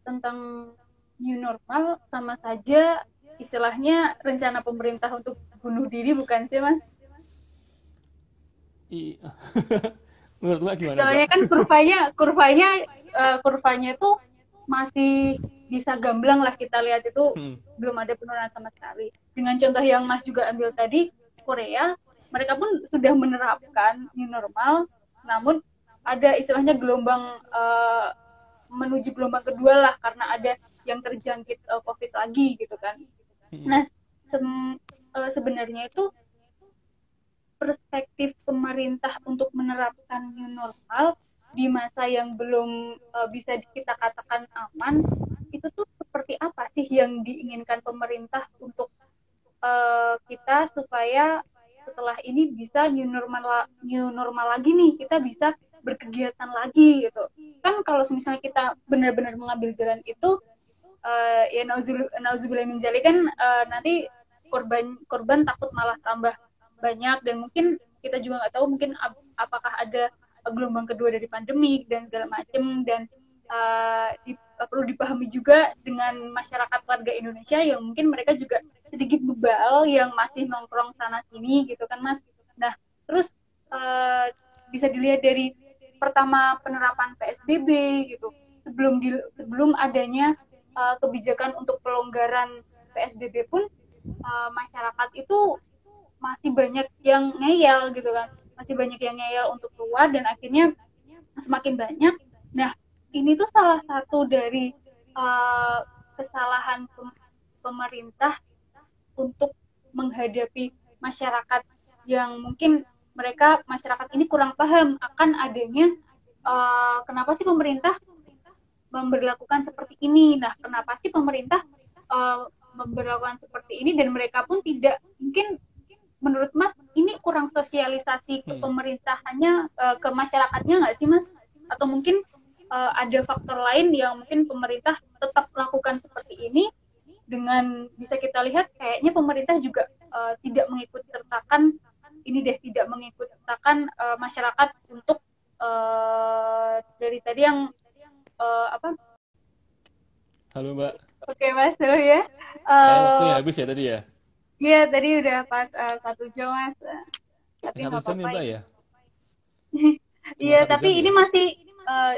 tentang new normal sama saja istilahnya rencana pemerintah untuk bunuh diri bukan sih, Mas?
Iya. (laughs) Menurut Mbak gimana? Istilahnya kan
kurvanya kurvanya uh, kurvanya itu masih bisa gamblang lah kita lihat itu hmm. belum ada penurunan sama sekali. Dengan contoh yang Mas juga ambil tadi, Korea, mereka pun sudah menerapkan new normal, namun ada istilahnya gelombang uh, menuju gelombang kedua lah karena ada yang terjangkit uh, COVID lagi gitu kan. Hmm. Nah, se uh, eh, sebenarnya itu perspektif pemerintah untuk menerapkan new normal di masa yang belum uh, bisa kita katakan aman itu tuh seperti apa sih yang diinginkan pemerintah untuk uh, kita supaya setelah ini bisa new normal new normal lagi nih kita bisa berkegiatan lagi gitu kan kalau misalnya kita benar-benar mengambil jalan itu uh, ya nauzubillah menjali kan uh, nanti korban korban takut malah tambah banyak dan mungkin kita juga nggak tahu mungkin ap apakah ada gelombang kedua dari pandemi dan segala macam dan uh, di perlu dipahami juga dengan masyarakat warga Indonesia yang mungkin mereka juga sedikit bebal yang masih nongkrong sana sini gitu kan mas nah terus uh, bisa dilihat dari pertama penerapan PSBB gitu sebelum di, sebelum adanya uh, kebijakan untuk pelonggaran PSBB pun uh, masyarakat itu masih banyak yang ngeyel gitu kan masih banyak yang ngeyel untuk keluar dan akhirnya semakin banyak nah ini tuh salah satu dari uh, kesalahan pemerintah untuk menghadapi masyarakat yang mungkin mereka masyarakat ini kurang paham akan adanya uh, kenapa sih pemerintah memberlakukan seperti ini. Nah, kenapa sih pemerintah uh, memberlakukan seperti ini dan mereka pun tidak mungkin menurut Mas ini kurang sosialisasi ke hmm. pemerintahannya uh, ke masyarakatnya nggak sih Mas? Atau mungkin uh, ada faktor lain yang mungkin pemerintah tetap lakukan seperti ini dengan bisa kita lihat kayaknya pemerintah juga uh, tidak mengikuti sertakan ini deh tidak mengikuti sertakan uh, eh, masyarakat untuk uh, dari tadi yang uh, apa halo mbak oke okay, mas halo ya uh, eh, habis ya tadi ya iya tadi udah pas uh, satu jam mas
tapi nggak ya, apa-apa ya, ya?
(laughs) iya tapi ini ya? masih uh,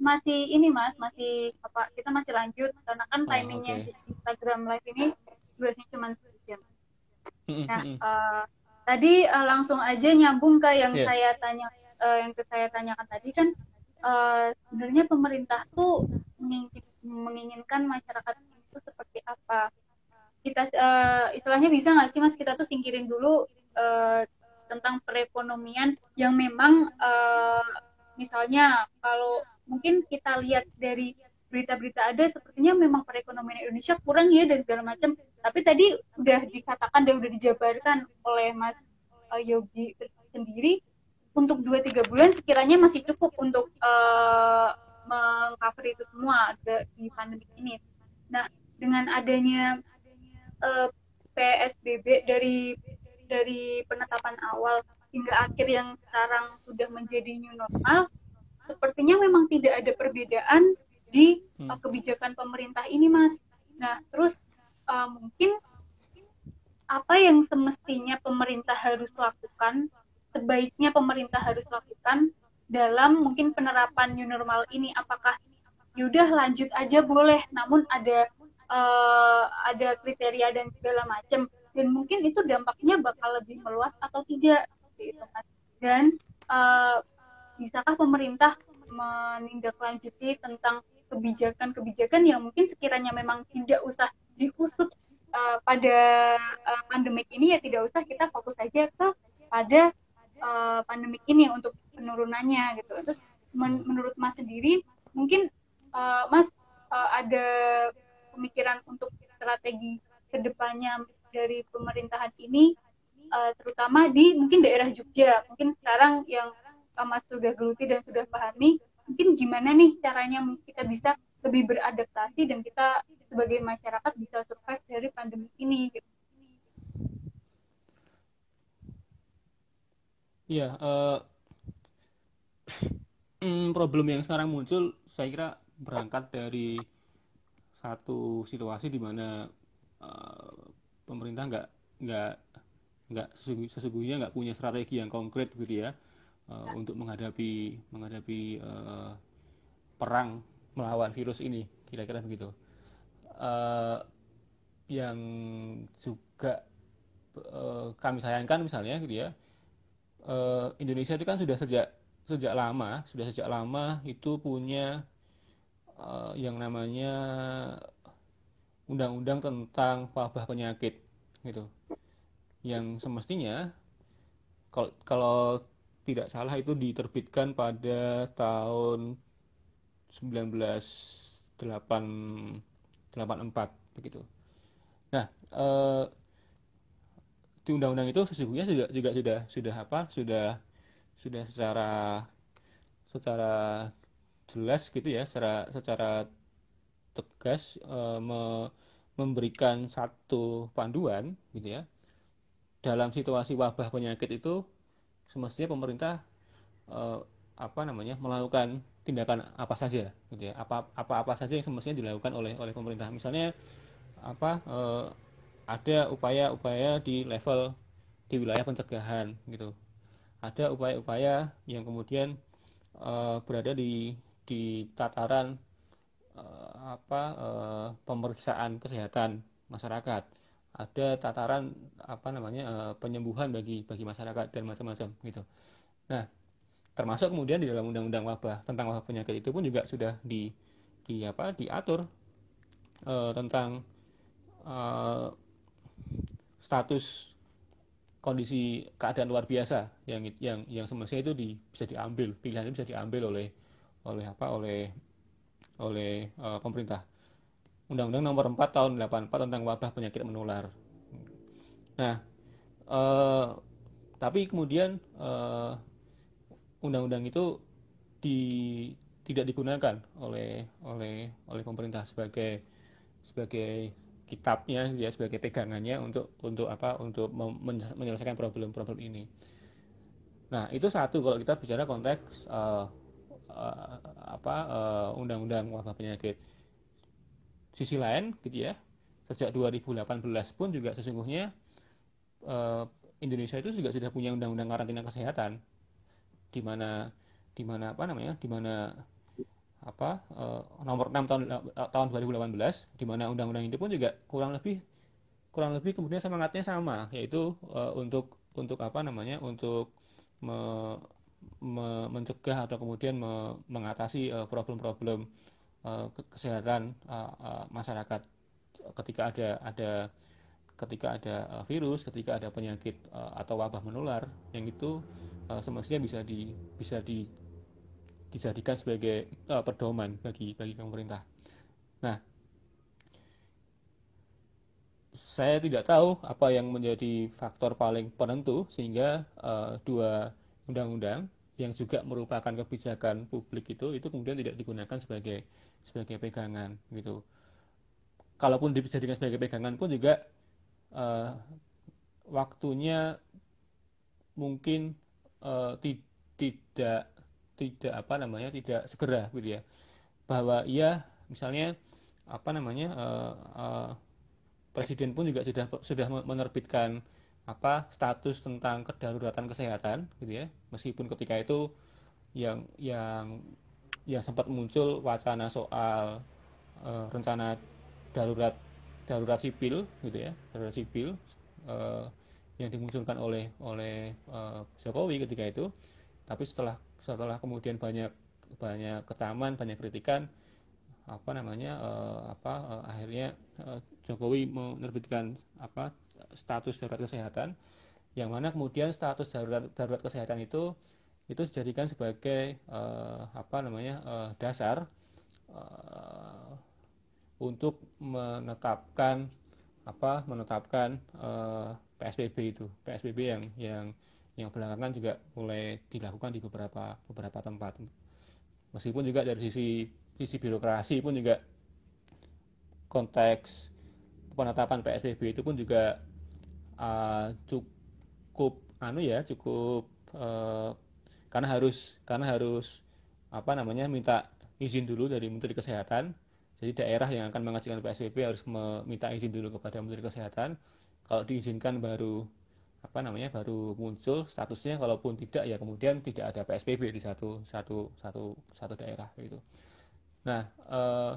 masih ini mas masih apa kita masih lanjut karena kan oh, timingnya oh, okay. Instagram live ini durasinya cuma sejam nah uh, tadi uh, langsung aja nyambung ke yang yeah. saya tanya uh, yang ke saya tanyakan tadi kan uh, sebenarnya pemerintah tuh mengingin, menginginkan masyarakat itu seperti apa kita uh, istilahnya bisa nggak sih mas kita tuh singkirin dulu uh, tentang perekonomian yang memang uh, misalnya kalau mungkin kita lihat dari berita-berita ada sepertinya memang perekonomian Indonesia kurang ya dan segala macam. Tapi tadi udah dikatakan dan udah dijabarkan oleh Mas eh, Yogi sendiri untuk 2-3 bulan sekiranya masih cukup untuk uh, mengcover itu semua di pandemi ini. Nah, dengan adanya uh, eh, PSBB dari dari penetapan awal hingga akhir yang sekarang sudah menjadi new normal, sepertinya memang tidak ada perbedaan di hmm. Uh, kebijakan pemerintah ini, Mas. Nah, terus uh, mungkin apa yang semestinya pemerintah harus lakukan, sebaiknya pemerintah harus lakukan dalam mungkin penerapan new normal ini apakah yaudah lanjut aja boleh namun ada uh, ada kriteria dan segala macam dan mungkin itu dampaknya bakal lebih meluas atau tidak gitu kan. dan uh, bisakah pemerintah menindaklanjuti tentang kebijakan-kebijakan yang mungkin sekiranya memang tidak usah diusut uh, pada uh, pandemik ini ya tidak usah kita fokus saja ke pada uh, pandemik ini untuk penurunannya gitu. Terus men menurut Mas sendiri mungkin uh, Mas uh, ada pemikiran untuk strategi kedepannya dari pemerintahan ini uh, terutama di mungkin daerah Jogja mungkin sekarang yang Mas sudah geluti dan sudah pahami, mungkin gimana nih caranya kita bisa lebih beradaptasi dan kita sebagai masyarakat bisa survive dari pandemi ini gitu.
Iya, uh, (clears throat) problem yang sekarang muncul saya kira berangkat dari satu situasi di mana uh, pemerintah nggak nggak nggak sesungguhnya nggak punya strategi yang konkret gitu ya uh, untuk menghadapi menghadapi uh, perang melawan virus ini kira-kira begitu uh, yang juga uh, kami sayangkan misalnya gitu ya uh, Indonesia itu kan sudah sejak sejak lama sudah sejak lama itu punya uh, yang namanya undang-undang tentang wabah penyakit gitu yang semestinya kalau kalau tidak salah itu diterbitkan pada tahun 1984 begitu. Nah, eh, di undang-undang itu sesungguhnya juga juga sudah sudah apa? Sudah sudah secara secara jelas gitu ya, secara secara tegas eh, me, memberikan satu panduan gitu ya. Dalam situasi wabah penyakit itu semestinya pemerintah eh, apa namanya melakukan tindakan apa saja gitu ya apa apa apa saja yang semestinya dilakukan oleh oleh pemerintah misalnya apa eh, ada upaya-upaya di level di wilayah pencegahan gitu ada upaya-upaya yang kemudian eh, berada di di tataran apa pemeriksaan kesehatan masyarakat ada tataran apa namanya eh, penyembuhan bagi bagi masyarakat dan macam-macam gitu. Nah, termasuk kemudian di dalam undang-undang wabah tentang wabah penyakit itu pun juga sudah di di apa diatur e, tentang e, status kondisi keadaan luar biasa yang yang yang semestinya itu di, bisa diambil pilihan itu bisa diambil oleh oleh apa oleh oleh e, pemerintah Undang-Undang Nomor 4 Tahun 84 tentang Wabah Penyakit Menular. Nah, eh, tapi kemudian undang eh, undang-undang itu di, tidak digunakan oleh oleh oleh pemerintah sebagai sebagai kitabnya ya sebagai pegangannya untuk untuk apa untuk menyelesaikan problem-problem ini. Nah itu satu kalau kita bicara konteks uh, uh, apa uh, undang-undang wabah penyakit sisi lain gitu ya sejak 2018 pun juga sesungguhnya eh, Indonesia itu juga sudah punya undang-undang karantina kesehatan di mana di mana apa namanya di mana apa eh, nomor 6 tahun eh, tahun 2018 di mana undang-undang itu pun juga kurang lebih kurang lebih kemudian semangatnya sama yaitu eh, untuk untuk apa namanya untuk me, me, mencegah atau kemudian me, mengatasi eh, problem-problem Eh, kesehatan eh, eh, masyarakat ketika ada ada ketika ada virus, ketika ada penyakit atau wabah menular, yang itu semestinya bisa di bisa di dijadikan sebagai uh, pedoman bagi bagi pemerintah. Nah, saya tidak tahu apa yang menjadi faktor paling penentu sehingga uh, dua undang-undang yang juga merupakan kebijakan publik itu itu kemudian tidak digunakan sebagai sebagai pegangan gitu. Kalaupun dijadikan sebagai pegangan pun juga uh, waktunya mungkin uh, ti tidak tidak apa namanya tidak segera gitu ya bahwa ia misalnya apa namanya uh, uh, presiden pun juga sudah sudah menerbitkan apa status tentang kedaruratan kesehatan gitu ya meskipun ketika itu yang yang ya sempat muncul wacana soal uh, rencana darurat darurat sipil gitu ya darurat sipil uh, yang dimunculkan oleh oleh uh, Jokowi ketika itu tapi setelah setelah kemudian banyak banyak kecaman banyak kritikan apa namanya uh, apa uh, akhirnya uh, Jokowi menerbitkan apa status darurat kesehatan yang mana kemudian status darurat darurat kesehatan itu itu dijadikan sebagai uh, apa namanya uh, dasar uh, untuk menetapkan apa menetapkan uh, PSBB itu PSBB yang yang yang belakangan juga mulai dilakukan di beberapa beberapa tempat meskipun juga dari sisi sisi birokrasi pun juga konteks penetapan PSBB itu pun juga uh, cukup anu ya cukup uh, karena harus karena harus apa namanya minta izin dulu dari Menteri Kesehatan. Jadi daerah yang akan mengajukan PSBB harus meminta izin dulu kepada Menteri Kesehatan. Kalau diizinkan baru apa namanya baru muncul statusnya kalaupun tidak ya kemudian tidak ada PSBB di satu satu satu satu daerah gitu. Nah, eh,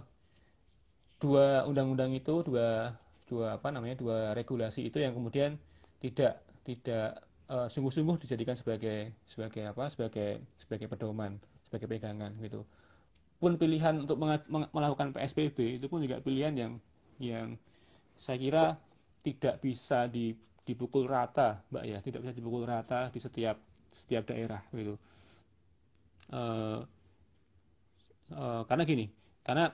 dua undang-undang itu dua dua apa namanya dua regulasi itu yang kemudian tidak tidak Eh, sungguh-sungguh dijadikan sebagai sebagai apa sebagai sebagai pedoman sebagai pegangan gitu pun pilihan untuk melakukan PSBB itu pun juga pilihan yang yang saya kira tidak bisa di, dipukul rata mbak ya tidak bisa dipukul rata di setiap setiap daerah gitu uh, uh, karena gini karena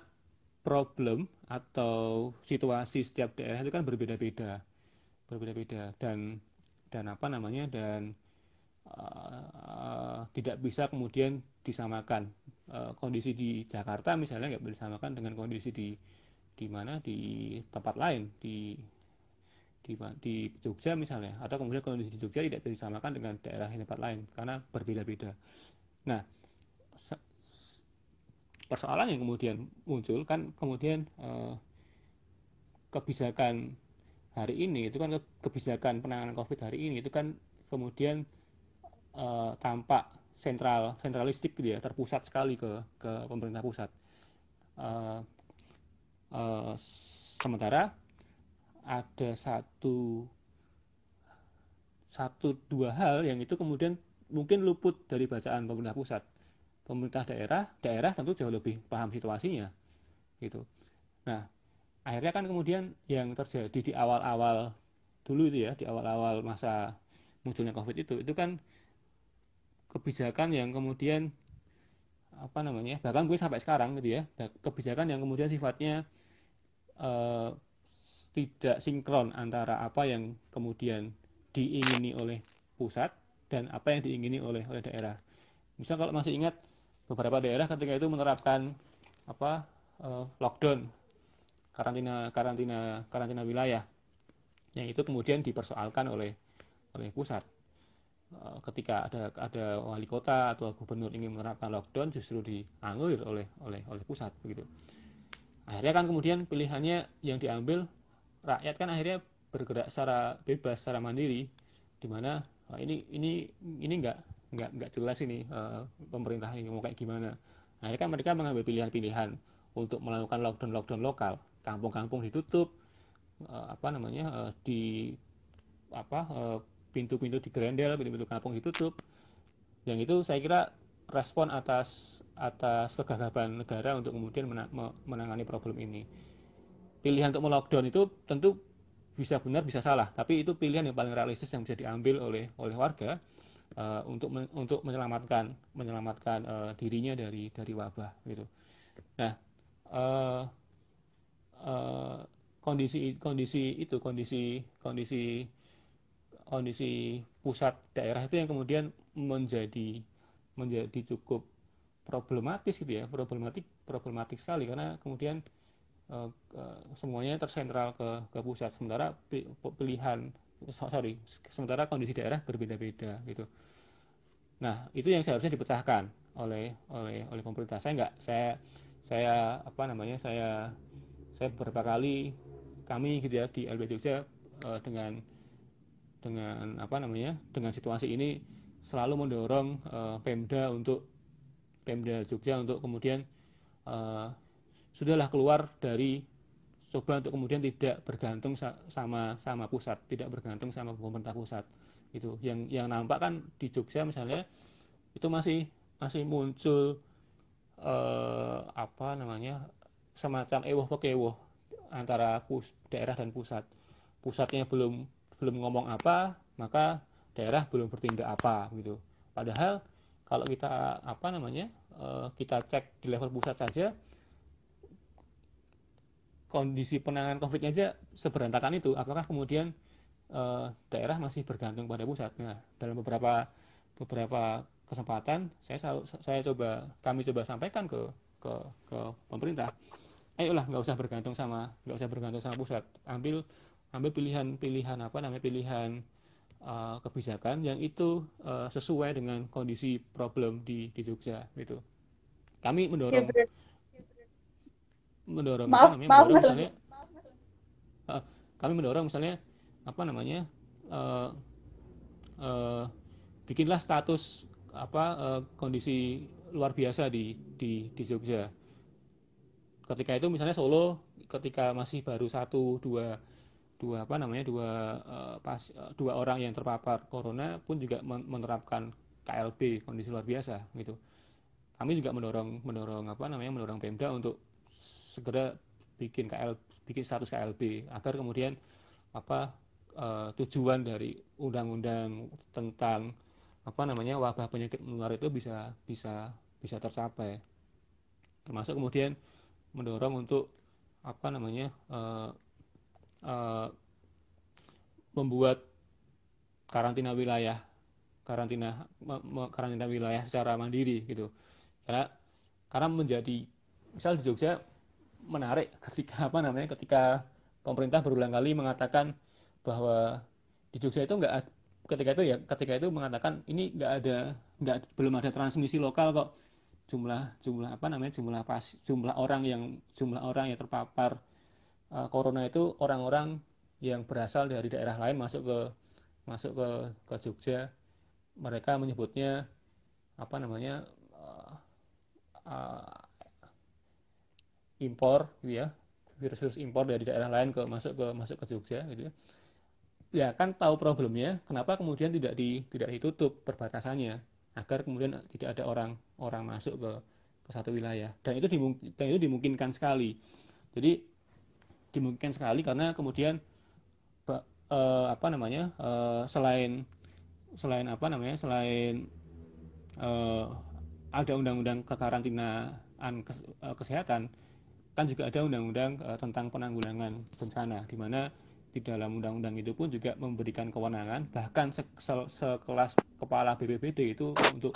problem atau situasi setiap daerah itu kan berbeda-beda berbeda-beda dan dan apa namanya dan uh, uh, tidak bisa kemudian disamakan uh, kondisi di Jakarta misalnya nggak bisa disamakan dengan kondisi di di mana di tempat lain di di, di Jogja misalnya atau kemudian kondisi di Jogja tidak bisa disamakan dengan daerah yang tempat lain karena berbeda-beda. Nah persoalan yang kemudian muncul kan kemudian uh, kebijakan hari ini itu kan kebijakan penanganan covid hari ini itu kan kemudian e, tampak sentral sentralistik gitu ya terpusat sekali ke ke pemerintah pusat e, e, sementara ada satu satu dua hal yang itu kemudian mungkin luput dari bacaan pemerintah pusat pemerintah daerah daerah tentu jauh lebih paham situasinya gitu nah akhirnya kan kemudian yang terjadi di awal-awal dulu itu ya di awal-awal masa munculnya covid itu itu kan kebijakan yang kemudian apa namanya bahkan gue sampai sekarang gitu ya kebijakan yang kemudian sifatnya eh, tidak sinkron antara apa yang kemudian diingini oleh pusat dan apa yang diingini oleh oleh daerah misal kalau masih ingat beberapa daerah ketika itu menerapkan apa eh, lockdown karantina karantina karantina wilayah yang itu kemudian dipersoalkan oleh oleh pusat eh, ketika ada ada wali kota atau gubernur ingin menerapkan lockdown justru dianggur oleh oleh oleh pusat begitu akhirnya kan kemudian pilihannya yang diambil rakyat kan akhirnya bergerak secara bebas secara mandiri di mana oh, ini ini ini nggak nggak nggak jelas ini eh, pemerintah ini mau kayak gimana akhirnya kan mereka mengambil pilihan-pilihan untuk melakukan lockdown lockdown lokal kampung-kampung ditutup uh, apa namanya uh, di apa uh, pintu-pintu di Grendel pintu-pintu kampung ditutup yang itu saya kira respon atas atas kegagapan negara untuk kemudian menangani problem ini pilihan untuk melockdown itu tentu bisa benar bisa salah tapi itu pilihan yang paling realistis yang bisa diambil oleh oleh warga uh, untuk men untuk menyelamatkan menyelamatkan uh, dirinya dari dari wabah gitu nah uh, Eh, kondisi kondisi itu kondisi kondisi kondisi pusat daerah itu yang kemudian menjadi menjadi cukup problematis gitu ya problematik problematik sekali karena kemudian uh, uh, semuanya tersentral ke ke pusat sementara pilihan sorry sementara kondisi daerah berbeda-beda gitu nah itu yang seharusnya dipecahkan oleh oleh oleh pemerintah saya nggak saya saya apa namanya saya saya beberapa kali kami gitu ya di LB Jogja uh, dengan dengan apa namanya dengan situasi ini selalu mendorong uh, Pemda untuk Pemda Jogja untuk kemudian uh, sudahlah keluar dari coba untuk kemudian tidak bergantung sama sama pusat, tidak bergantung sama pemerintah pusat. Itu yang yang nampak kan di Jogja misalnya itu masih masih muncul eh, apa namanya semacam ewoh pekewoh antara pus, daerah dan pusat. Pusatnya belum belum ngomong apa, maka daerah belum bertindak apa gitu. Padahal kalau kita apa namanya eh, kita cek di level pusat saja kondisi penanganan konfliknya aja seberantakan itu. Apakah kemudian eh, daerah masih bergantung pada pusat? Nah, dalam beberapa beberapa kesempatan saya saya coba kami coba sampaikan ke ke ke pemerintah ayolah nggak usah bergantung sama nggak usah bergantung sama pusat ambil ambil pilihan-pilihan apa namanya pilihan uh, kebijakan yang itu uh, sesuai dengan kondisi problem di di Jogja gitu kami mendorong ya, mendorong maaf, apa maaf, mendorong misalnya maaf. Uh, kami mendorong misalnya apa namanya uh, uh, bikinlah status apa uh, kondisi luar biasa di di di Jogja ketika itu misalnya Solo ketika masih baru satu dua dua apa namanya dua uh, pas uh, dua orang yang terpapar corona pun juga menerapkan KLB kondisi luar biasa gitu kami juga mendorong mendorong apa namanya mendorong Pemda untuk segera bikin KL bikin status KLB agar kemudian apa uh, tujuan dari undang-undang tentang apa namanya wabah penyakit menular itu bisa bisa bisa tercapai termasuk kemudian mendorong untuk apa namanya uh, uh, membuat karantina wilayah karantina karantina wilayah secara mandiri gitu karena karena menjadi misal di Jogja menarik ketika apa namanya ketika pemerintah berulang kali mengatakan bahwa di Jogja itu nggak ketika itu ya ketika itu mengatakan ini nggak ada nggak belum ada transmisi lokal kok jumlah jumlah apa namanya jumlah pas jumlah orang yang jumlah orang yang terpapar uh, corona itu orang-orang yang berasal dari daerah lain masuk ke masuk ke ke Jogja mereka menyebutnya apa namanya uh, uh, impor gitu ya virus-virus impor dari daerah lain ke masuk ke masuk ke Jogja gitu ya ya kan tahu problemnya kenapa kemudian tidak di tidak ditutup perbatasannya agar kemudian tidak ada orang orang masuk ke ke satu wilayah dan itu dan itu dimungkinkan sekali jadi dimungkinkan sekali karena kemudian eh, apa namanya eh, selain selain apa namanya selain eh, ada undang-undang kekarantinaan eh, kesehatan kan juga ada undang-undang eh, tentang penanggulangan bencana di mana di dalam undang-undang itu pun juga memberikan kewenangan bahkan sekelas kepala BPBD itu untuk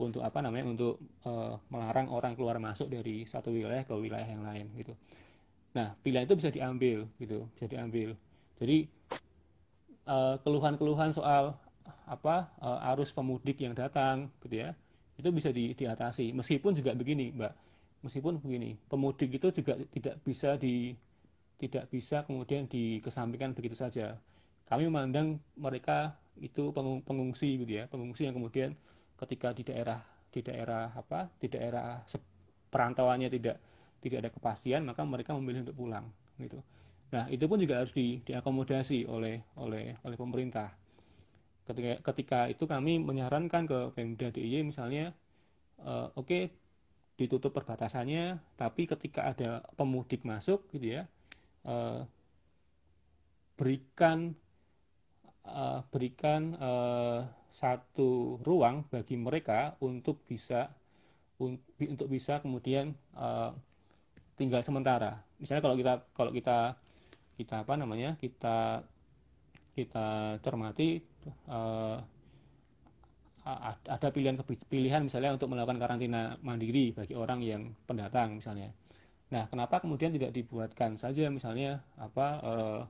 untuk apa namanya untuk e, melarang orang keluar masuk dari satu wilayah ke wilayah yang lain gitu. Nah, pilihan itu bisa diambil gitu, bisa diambil. Jadi eh, keluhan-keluhan soal apa e, arus pemudik yang datang gitu ya. Itu bisa di, diatasi meskipun juga begini, Mbak. Meskipun begini, pemudik itu juga tidak bisa di tidak bisa kemudian dikesampingkan begitu saja. Kami memandang mereka itu pengungsi gitu ya, pengungsi yang kemudian ketika di daerah di daerah apa, di daerah perantauannya tidak tidak ada kepastian, maka mereka memilih untuk pulang gitu. Nah, itu pun juga harus di, diakomodasi oleh oleh oleh pemerintah. Ketika ketika itu kami menyarankan ke Pemda DIY misalnya uh, oke okay, ditutup perbatasannya, tapi ketika ada pemudik masuk gitu ya, Eh, berikan uh, berikan uh, satu ruang bagi mereka untuk bisa untuk bisa kemudian uh, tinggal sementara. Misalnya kalau kita kalau kita kita apa namanya kita kita cermati uh, ada pilihan pilihan misalnya untuk melakukan karantina mandiri bagi orang yang pendatang misalnya Nah, kenapa kemudian tidak dibuatkan saja misalnya apa eh,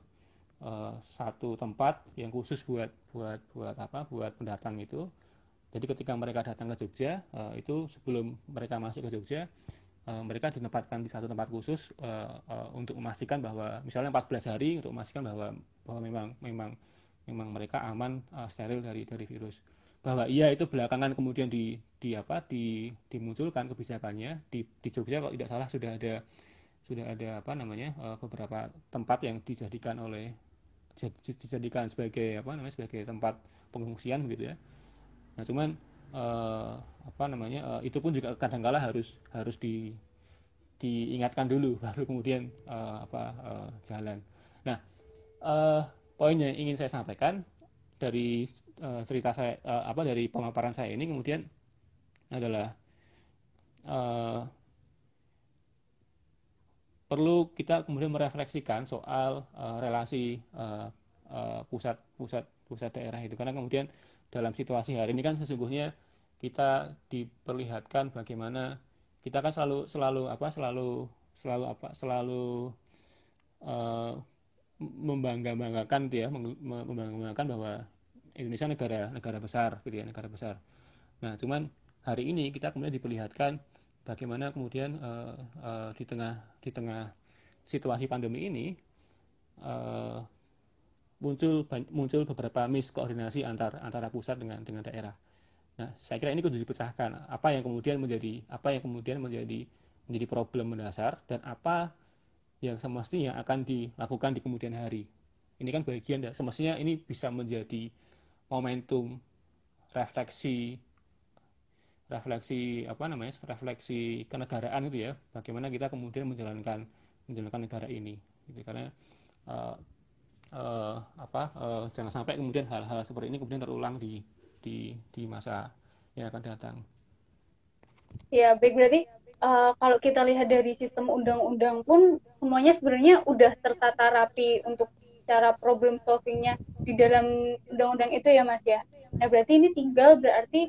eh, satu tempat yang khusus buat buat buat apa buat pendatang itu. Jadi ketika mereka datang ke Jogja eh, itu sebelum mereka masuk ke Jogja mereka ditempatkan di satu tempat khusus untuk memastikan bahwa misalnya 14 hari untuk memastikan bahwa bahwa memang memang memang mereka aman steril dari dari virus bahwa iya itu belakangan kemudian di di apa di dimunculkan kebijakannya di di Jogja kalau tidak salah sudah ada sudah ada apa namanya eh, beberapa tempat yang dijadikan oleh dijadikan sebagai apa namanya sebagai tempat pengungsian begitu ya. Nah cuman eh, apa namanya eh, itu pun juga kadangkala harus harus di diingatkan dulu (laughs) baru kemudian eh, apa eh, jalan. Nah eh, poinnya ingin saya sampaikan dari uh, cerita saya uh, apa dari pemaparan saya ini kemudian adalah uh, perlu kita kemudian merefleksikan soal uh, relasi uh, uh, pusat pusat pusat daerah itu karena kemudian dalam situasi hari ini kan sesungguhnya kita diperlihatkan bagaimana kita kan selalu selalu apa selalu selalu apa selalu uh, membangga-banggakan gitu ya membangga-banggakan bahwa Indonesia negara negara besar gitu ya negara besar nah cuman hari ini kita kemudian diperlihatkan bagaimana kemudian uh, uh, di tengah di tengah situasi pandemi ini uh, muncul muncul beberapa miskoordinasi antar antara pusat dengan dengan daerah Nah, saya kira ini kudu dipecahkan. Apa yang kemudian menjadi apa yang kemudian menjadi menjadi problem mendasar dan apa yang semestinya akan dilakukan di kemudian hari. Ini kan bagian semestinya ini bisa menjadi momentum refleksi refleksi apa namanya refleksi kenegaraan itu ya bagaimana kita kemudian menjalankan menjalankan negara ini gitu karena uh, uh, apa uh, jangan sampai kemudian hal-hal seperti ini kemudian terulang di di di masa yang akan datang.
Ya baik berarti uh, kalau kita lihat dari sistem undang-undang pun semuanya sebenarnya udah tertata rapi untuk cara problem solvingnya di dalam undang-undang itu ya Mas ya. Nah berarti ini tinggal berarti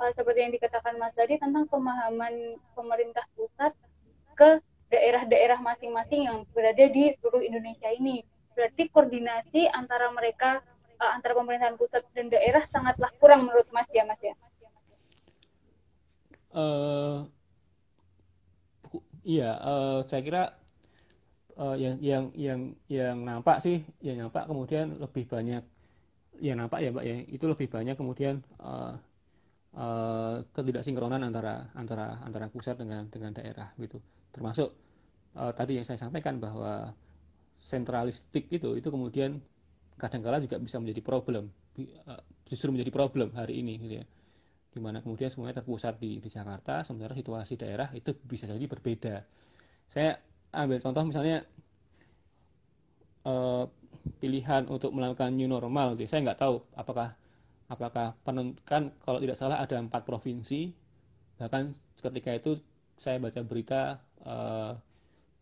uh, seperti yang dikatakan Mas tadi tentang pemahaman pemerintah pusat ke daerah-daerah masing-masing yang berada di seluruh Indonesia ini. Berarti koordinasi antara mereka uh, antara pemerintahan pusat dan daerah sangatlah kurang menurut Mas ya Mas ya.
Uh, iya, uh, saya kira uh, yang yang yang yang nampak sih yang nampak kemudian lebih banyak yang nampak ya mbak ya itu lebih banyak kemudian uh, uh, ketidaksinkronan antara antara antara pusat dengan dengan daerah gitu termasuk uh, tadi yang saya sampaikan bahwa sentralistik itu itu kemudian kadangkala juga bisa menjadi problem justru menjadi problem hari ini gitu ya dimana kemudian semuanya terpusat di, di Jakarta sementara situasi daerah itu bisa jadi berbeda saya ambil contoh misalnya uh, pilihan untuk melakukan new normal gitu. Saya nggak tahu apakah apakah penentukan kalau tidak salah ada empat provinsi bahkan ketika itu saya baca berita uh,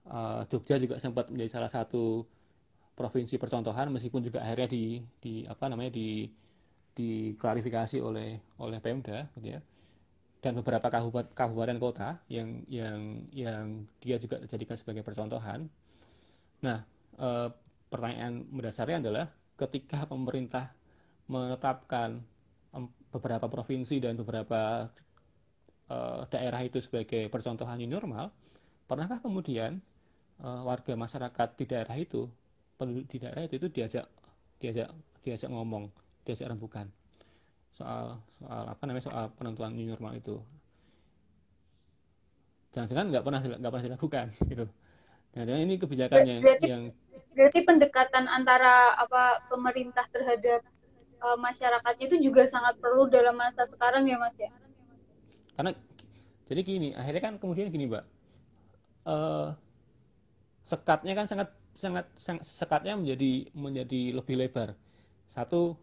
uh, Jogja juga sempat menjadi salah satu provinsi percontohan meskipun juga akhirnya di di apa namanya di diklarifikasi oleh oleh Pemda gitu ya dan beberapa kabupaten, kota yang yang yang dia juga dijadikan sebagai percontohan. Nah, e, pertanyaan mendasarnya adalah ketika pemerintah menetapkan beberapa provinsi dan beberapa e, daerah itu sebagai percontohan yang normal, pernahkah kemudian e, warga masyarakat di daerah itu penduduk di daerah itu itu diajak diajak diajak ngomong, diajak rembukan? soal soal apa namanya soal penentuan new normal itu jangan-jangan nggak pernah nggak pernah dilakukan (laughs) gitu jangan-jangan ini kebijakan berarti, yang yang
berarti pendekatan antara apa pemerintah terhadap uh, masyarakatnya itu juga sangat perlu dalam masa sekarang ya mas
ya
karena jadi gini akhirnya kan kemudian gini mbak uh, sekatnya kan sangat sangat, sangat sekatnya menjadi menjadi lebih lebar satu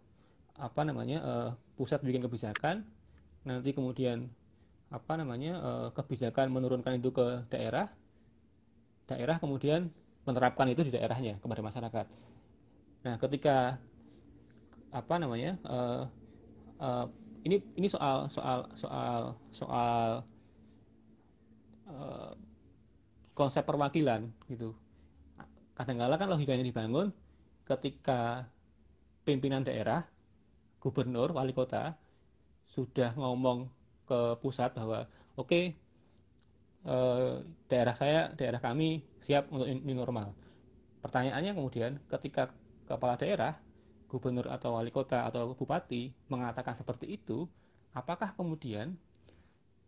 apa namanya uh, pusat bikin kebijakan nanti kemudian apa namanya uh, kebijakan menurunkan itu ke daerah daerah kemudian menerapkan itu di daerahnya kepada masyarakat nah ketika apa namanya uh, uh, ini ini soal soal soal soal uh, konsep perwakilan gitu kadangkala -kadang kan logikanya dibangun ketika pimpinan daerah gubernur wali kota sudah ngomong ke pusat bahwa oke okay, eh, daerah saya daerah kami siap untuk ini normal pertanyaannya kemudian ketika kepala daerah gubernur atau wali kota atau bupati mengatakan seperti itu apakah kemudian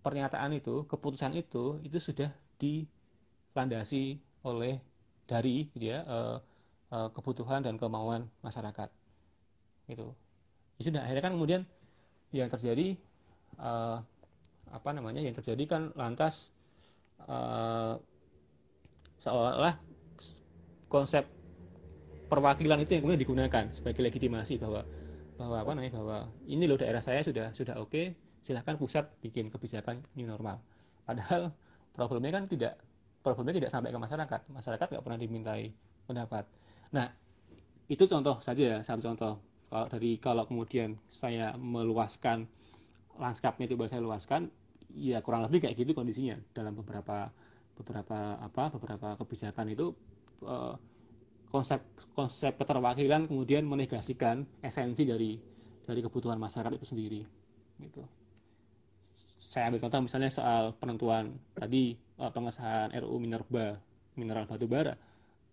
pernyataan itu keputusan itu itu sudah dilandasi oleh dari gitu ya eh, eh kebutuhan dan kemauan masyarakat itu ya sudah akhirnya kan kemudian yang terjadi uh, apa namanya yang terjadi kan lantas uh, seolah-olah konsep perwakilan itu yang kemudian digunakan sebagai legitimasi bahwa bahwa apa namanya bahwa ini loh daerah saya sudah sudah oke okay, silahkan pusat bikin kebijakan new normal padahal problemnya kan tidak problemnya tidak sampai ke masyarakat masyarakat nggak pernah dimintai pendapat nah itu contoh saja ya satu contoh kalau dari kalau kemudian saya meluaskan lanskapnya coba saya luaskan ya kurang lebih kayak gitu kondisinya dalam beberapa beberapa apa beberapa kebijakan itu eh, konsep konsep keterwakilan kemudian menegasikan esensi dari dari kebutuhan masyarakat itu sendiri gitu saya ambil contoh misalnya soal penentuan tadi eh, pengesahan RU minerba mineral batu bara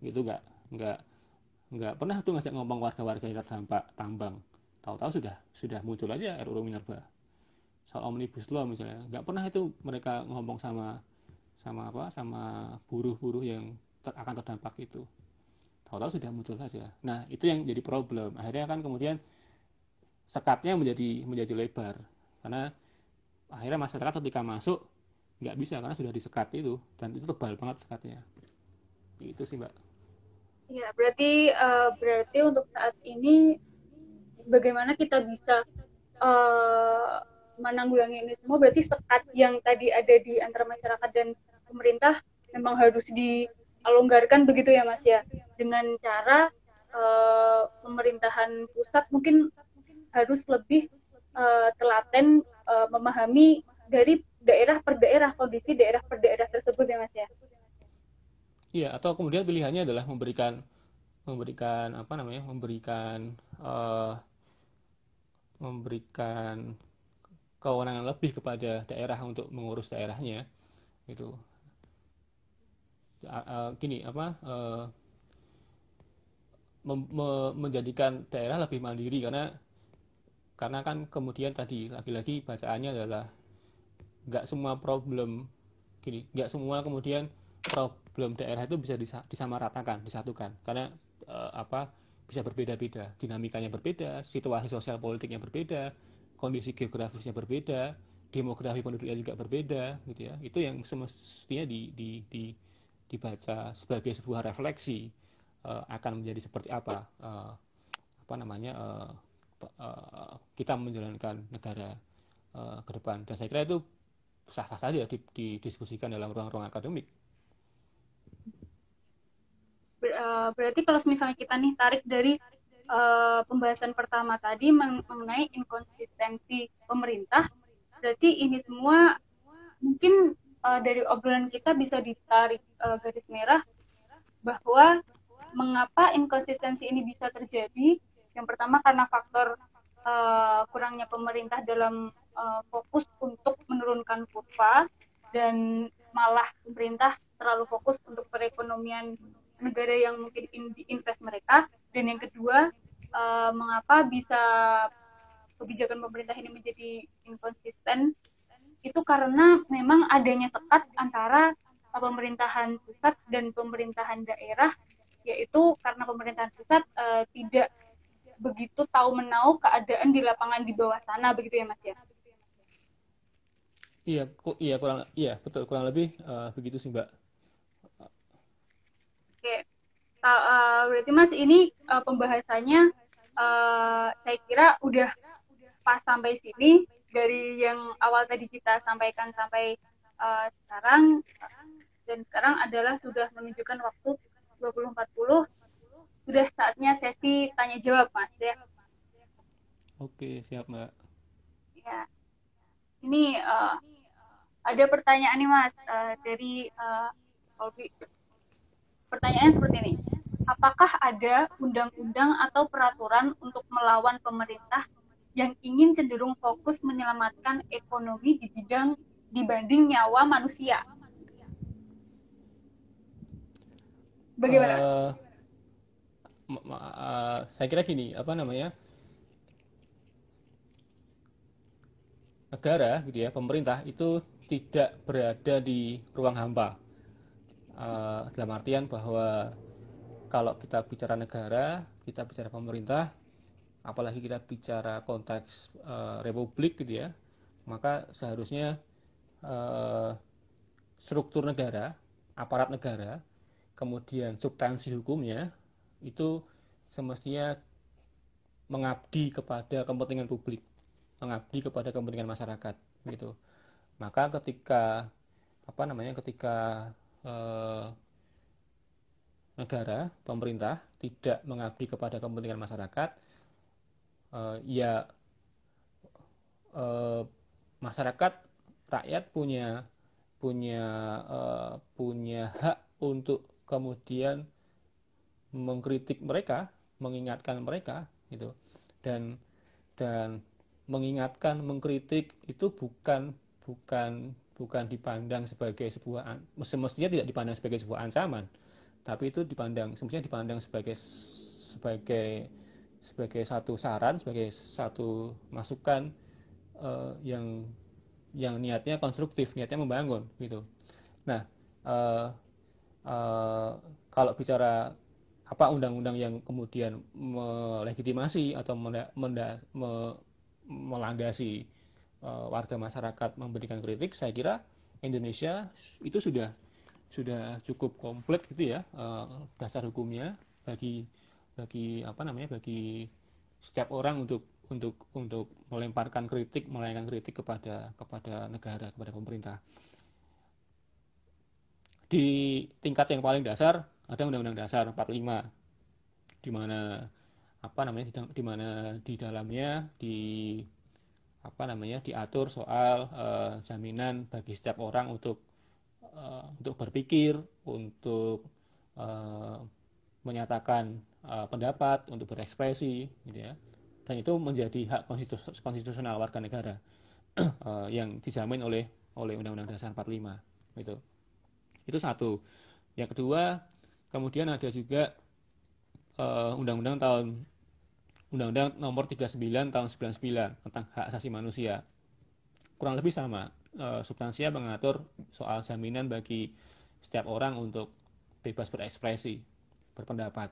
gitu nggak nggak nggak pernah tuh ngasih ngomong warga-warga yang terdampak tambang tahu-tahu sudah sudah muncul aja RUU Minerba soal omnibus law misalnya nggak pernah itu mereka ngomong sama sama apa sama buruh-buruh yang ter, akan terdampak itu tahu-tahu sudah muncul saja nah itu yang jadi problem akhirnya kan kemudian sekatnya menjadi menjadi lebar karena akhirnya masyarakat ketika masuk nggak bisa karena sudah disekat itu dan itu tebal banget sekatnya itu sih mbak
Ya, berarti uh, berarti untuk saat ini bagaimana kita bisa uh, menanggulangi ini semua berarti sekat yang tadi ada di antara masyarakat dan pemerintah memang harus dialonggarkan begitu ya Mas ya dengan cara uh, pemerintahan pusat mungkin harus lebih uh, telaten uh, memahami dari daerah per daerah kondisi daerah per daerah tersebut ya Mas ya.
Iya, atau kemudian pilihannya adalah memberikan memberikan apa namanya? memberikan uh, memberikan kewenangan lebih kepada daerah untuk mengurus daerahnya itu Uh, eh, gini, apa uh, mem menjadikan daerah lebih mandiri karena karena kan kemudian tadi lagi-lagi bacaannya adalah nggak semua problem gini, nggak semua kemudian problem daerah itu bisa disamaratakan, disatukan karena uh, apa bisa berbeda-beda, dinamikanya berbeda, situasi sosial politiknya berbeda, kondisi geografisnya berbeda, demografi penduduknya juga berbeda gitu ya. Itu yang semestinya di, di, di dibaca sebagai sebuah refleksi uh, akan menjadi seperti apa uh, apa namanya kita menjalankan negara ke depan dan saya kira itu sah-sah saja didiskusikan dalam ruang-ruang akademik
Ber, uh, berarti kalau misalnya kita nih tarik dari uh, pembahasan pertama tadi mengenai inkonsistensi pemerintah, berarti ini semua mungkin uh, dari obrolan kita bisa ditarik uh, garis merah bahwa mengapa inkonsistensi ini bisa terjadi. Yang pertama karena faktor uh, kurangnya pemerintah dalam uh, fokus untuk menurunkan kurva dan malah pemerintah terlalu fokus untuk perekonomian negara yang mungkin in, invest mereka dan yang kedua uh, mengapa bisa kebijakan pemerintah ini menjadi inkonsisten itu karena memang adanya sekat antara pemerintahan pusat dan pemerintahan daerah yaitu karena pemerintahan pusat uh, tidak begitu tahu menau keadaan di lapangan di bawah sana begitu ya mas ya
iya iya kurang iya betul kurang lebih uh, begitu sih mbak
uh, berarti Mas ini uh, pembahasannya uh, saya kira udah pas sampai sini dari yang awal tadi kita sampaikan sampai uh, sekarang dan sekarang adalah sudah menunjukkan waktu 20.40 sudah saatnya sesi tanya jawab Mas ya.
Oke, siap Mbak.
Ya. Ini uh, ada pertanyaan nih Mas uh, dari uh, Pertanyaannya seperti ini apakah ada undang-undang atau peraturan untuk melawan pemerintah yang ingin cenderung fokus menyelamatkan ekonomi di bidang dibanding nyawa manusia?
Bagaimana?
Uh, uh, saya kira gini, apa namanya? Negara gitu ya, pemerintah itu tidak berada di ruang hampa. Uh, dalam artian bahwa kalau kita bicara negara, kita bicara pemerintah, apalagi kita bicara konteks uh, republik gitu ya, maka seharusnya uh, struktur negara, aparat negara, kemudian substansi hukumnya itu semestinya mengabdi kepada kepentingan publik, mengabdi kepada kepentingan masyarakat gitu. Maka ketika apa namanya ketika uh, negara, pemerintah tidak mengabdi kepada kepentingan masyarakat, uh, ya uh, masyarakat rakyat punya punya uh, punya hak untuk kemudian mengkritik mereka, mengingatkan mereka gitu. Dan dan mengingatkan, mengkritik itu bukan bukan bukan dipandang sebagai sebuah semestinya tidak dipandang sebagai sebuah ancaman tapi itu dipandang semestinya dipandang sebagai sebagai sebagai satu saran sebagai satu masukan uh, yang yang niatnya konstruktif niatnya membangun gitu nah uh, uh, kalau bicara apa undang-undang yang kemudian melegitimasi atau menda, menda, me, melandasi uh, warga masyarakat memberikan kritik saya kira Indonesia itu sudah sudah cukup komplit gitu ya eh, dasar hukumnya bagi bagi apa namanya bagi setiap orang untuk untuk untuk melemparkan kritik melayangkan kritik kepada kepada negara kepada pemerintah di tingkat yang paling dasar ada undang-undang dasar 45 di mana apa namanya di mana di dalamnya di apa namanya diatur soal uh, jaminan bagi setiap orang untuk Eh, untuk berpikir, untuk uh, menyatakan uh, pendapat, untuk berekspresi, gitu ya. Dan itu menjadi hak konstitus konstitusional warga negara uh, (clears throat) yang dijamin oleh oleh Undang-Undang Dasar 45, gitu. Itu satu. Yang kedua, kemudian ada juga Undang-Undang uh, tahun Undang-Undang nomor 39 tahun 99 tentang hak asasi manusia. Kurang lebih sama uh, eh, substansia mengatur soal jaminan bagi setiap orang untuk bebas berekspresi, berpendapat.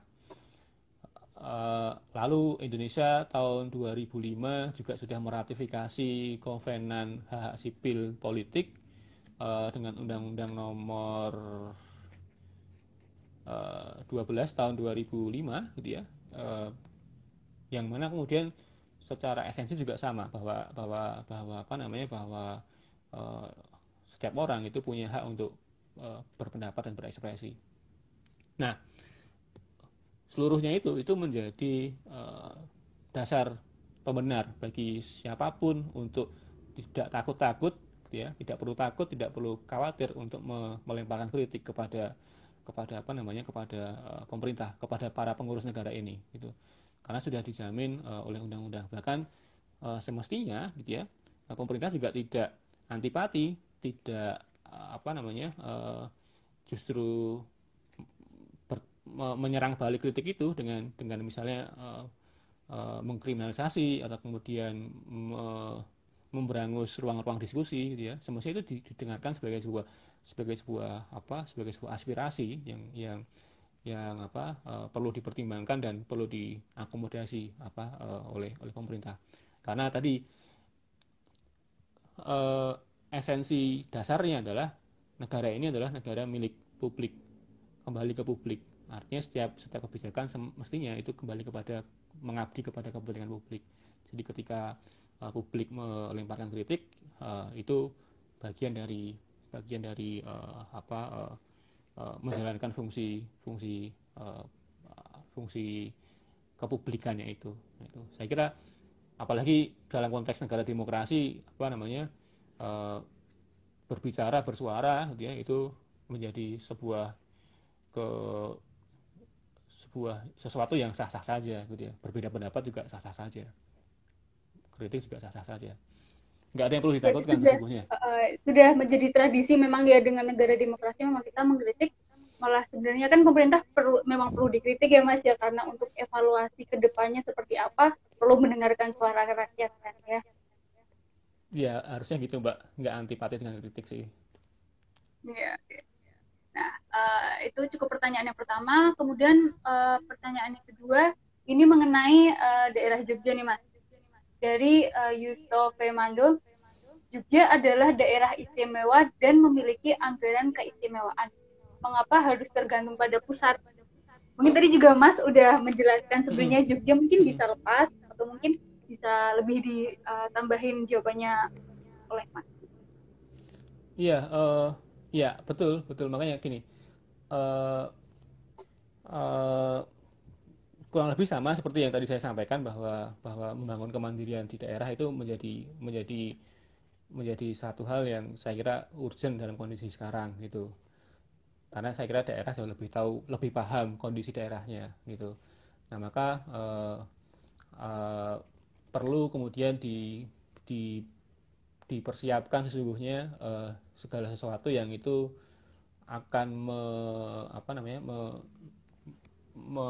Eh, lalu Indonesia tahun 2005 juga sudah meratifikasi konvenan hak, -hak sipil politik eh, dengan Undang-Undang nomor uh, 12 tahun 2005 gitu ya. yang mana kemudian secara esensi juga sama bahwa bahwa bahwa apa namanya bahwa Eh, setiap orang itu punya hak untuk eh, berpendapat dan berekspresi. Nah, seluruhnya itu itu menjadi eh, dasar pembenar bagi siapapun untuk tidak takut-takut gitu ya tidak perlu takut tidak perlu khawatir untuk melemparkan kritik kepada kepada apa namanya kepada pemerintah kepada para pengurus negara ini gitu karena sudah dijamin oleh undang-undang bahkan semestinya gitu ya pemerintah juga tidak antipati tidak eh, apa namanya uh, justru ber, me, menyerang balik kritik itu dengan dengan misalnya uh, uh, mengkriminalisasi atau kemudian me, memberangus ruang-ruang diskusi gitu ya semuanya itu didengarkan sebagai sebuah sebagai sebuah apa sebagai sebuah aspirasi yang yang yang apa uh, perlu dipertimbangkan dan perlu diakomodasi apa uh, oleh oleh pemerintah karena tadi eh, esensi dasarnya adalah negara ini adalah negara milik publik kembali ke publik artinya setiap setiap kebijakan mestinya itu kembali kepada mengabdi kepada kepentingan publik jadi ketika uh, publik melemparkan kritik uh, itu bagian dari bagian dari uh, apa uh, menjalankan fungsi fungsi uh, fungsi kepublikannya itu nah, saya kira apalagi dalam konteks negara demokrasi apa namanya e, berbicara bersuara gitu ya itu menjadi sebuah ke sebuah sesuatu yang sah-sah saja gitu ya berbeda pendapat juga sah-sah saja kritik juga sah-sah saja nggak ada yang perlu ditakutkan sudah,
uh, sudah menjadi tradisi memang ya dengan negara demokrasi memang kita mengkritik malah sebenarnya kan pemerintah perlu, memang perlu dikritik ya mas ya karena untuk evaluasi kedepannya seperti apa perlu mendengarkan suara rakyat kan ya.
Ya harusnya gitu mbak, nggak antipati dengan kritik sih.
Iya. iya, iya. Nah uh, itu cukup pertanyaan yang pertama. Kemudian uh, pertanyaan yang kedua ini mengenai uh, daerah Jogja nih mas. Dari uh, Yusto Femando, Jogja adalah daerah istimewa dan memiliki anggaran keistimewaan mengapa harus tergantung pada pusat mungkin tadi juga Mas udah menjelaskan sebenarnya hmm. Jogja mungkin hmm. bisa lepas atau mungkin bisa lebih ditambahin eh, jawabannya oleh Mas.
Iya, uh, ya betul betul makanya gini uh, uh, kurang lebih sama seperti yang tadi saya sampaikan bahwa bahwa membangun kemandirian di daerah itu menjadi menjadi menjadi satu hal yang saya kira urgent dalam kondisi sekarang gitu karena saya kira daerah jauh lebih tahu lebih paham kondisi daerahnya gitu nah maka uh, uh, perlu kemudian di, di dipersiapkan sesungguhnya uh, segala sesuatu yang itu akan me, apa namanya me, me,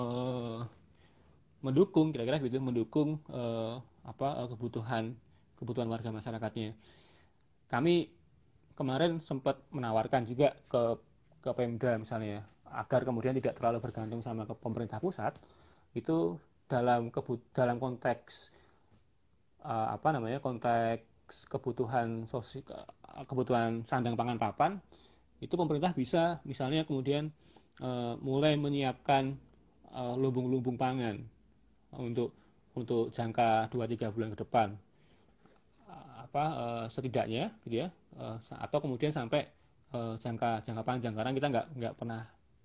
mendukung kira-kira gitu mendukung uh, apa uh, kebutuhan kebutuhan warga masyarakatnya kami kemarin sempat menawarkan juga ke ke Pemda misalnya ya, agar kemudian tidak terlalu bergantung sama ke pemerintah pusat itu dalam kebut dalam konteks uh, apa namanya konteks kebutuhan sosial eh, kebutuhan sandang pangan papan itu pemerintah bisa misalnya kemudian uh, mulai menyiapkan lumbung lumbung-lumbung pangan untuk untuk jangka 2-3 bulan ke depan apa uh, setidaknya gitu ya uh, atau kemudian sampai uh, jangka jangka panjang karena kita nggak nggak pernah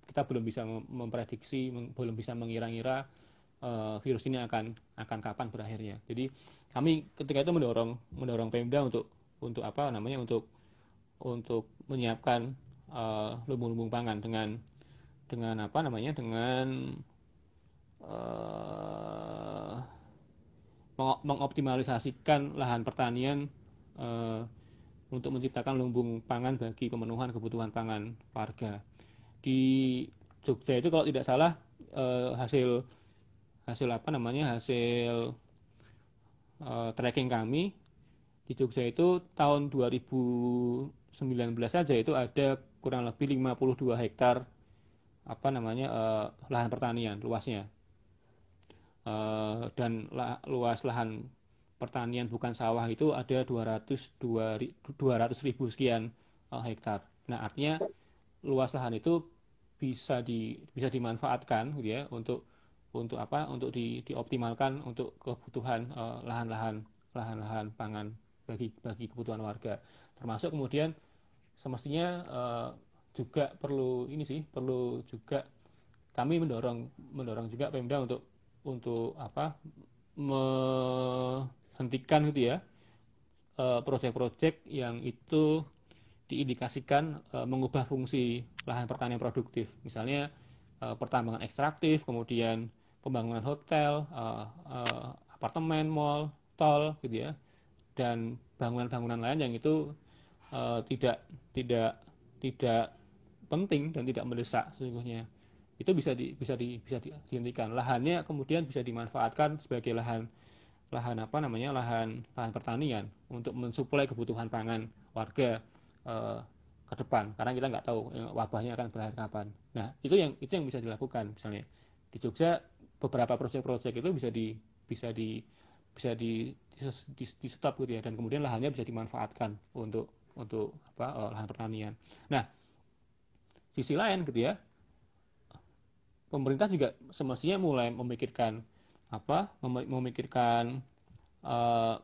kita belum bisa memprediksi belum bisa mengira-ngira uh, virus ini akan akan kapan berakhirnya jadi kami ketika itu mendorong mendorong Pemda untuk untuk apa namanya untuk untuk menyiapkan lumbung eh, lumbung-lumbung pangan dengan dengan apa namanya dengan uh, mengoptimalisasikan lahan pertanian uh, untuk menciptakan lumbung pangan bagi pemenuhan kebutuhan pangan warga. Di Jogja itu kalau tidak salah eh, hasil hasil apa namanya hasil eh, tracking kami di Jogja itu tahun 2019 saja itu ada kurang lebih 52 hektar apa namanya eh, lahan pertanian luasnya. Eh, dan la, luas lahan pertanian bukan sawah itu ada 200 200 ribu sekian uh, hektar. Nah artinya luas lahan itu bisa di bisa dimanfaatkan gitu ya untuk untuk apa untuk di, dioptimalkan untuk kebutuhan lahan eh, lahan-lahan lahan-lahan pangan bagi bagi kebutuhan warga termasuk kemudian semestinya uh, juga perlu ini sih perlu juga kami mendorong mendorong juga Pemda untuk untuk apa me, hentikan gitu ya eh, proyek-proyek yang itu diindikasikan eh, mengubah fungsi lahan pertanian produktif. Misalnya eh, pertambangan ekstraktif, kemudian pembangunan hotel, apartemen, mall, tol gitu ya. Dan bangunan-bangunan lain yang itu tidak tidak tidak penting dan tidak mendesak sesungguhnya itu bisa di, bisa di, bisa dihentikan lahannya kemudian bisa dimanfaatkan sebagai lahan lahan apa namanya lahan lahan pertanian untuk mensuplai kebutuhan pangan warga e, ke depan karena kita nggak tahu eh, wabahnya akan berakhir kapan. Nah itu yang itu yang bisa dilakukan misalnya di Jogja beberapa proyek-proyek itu bisa di bisa di bisa di, di, di, di stop gitu ya dan kemudian lahannya bisa dimanfaatkan untuk untuk apa eh, lahan pertanian. Nah sisi lain gitu ya pemerintah juga semestinya mulai memikirkan apa memikirkan uh,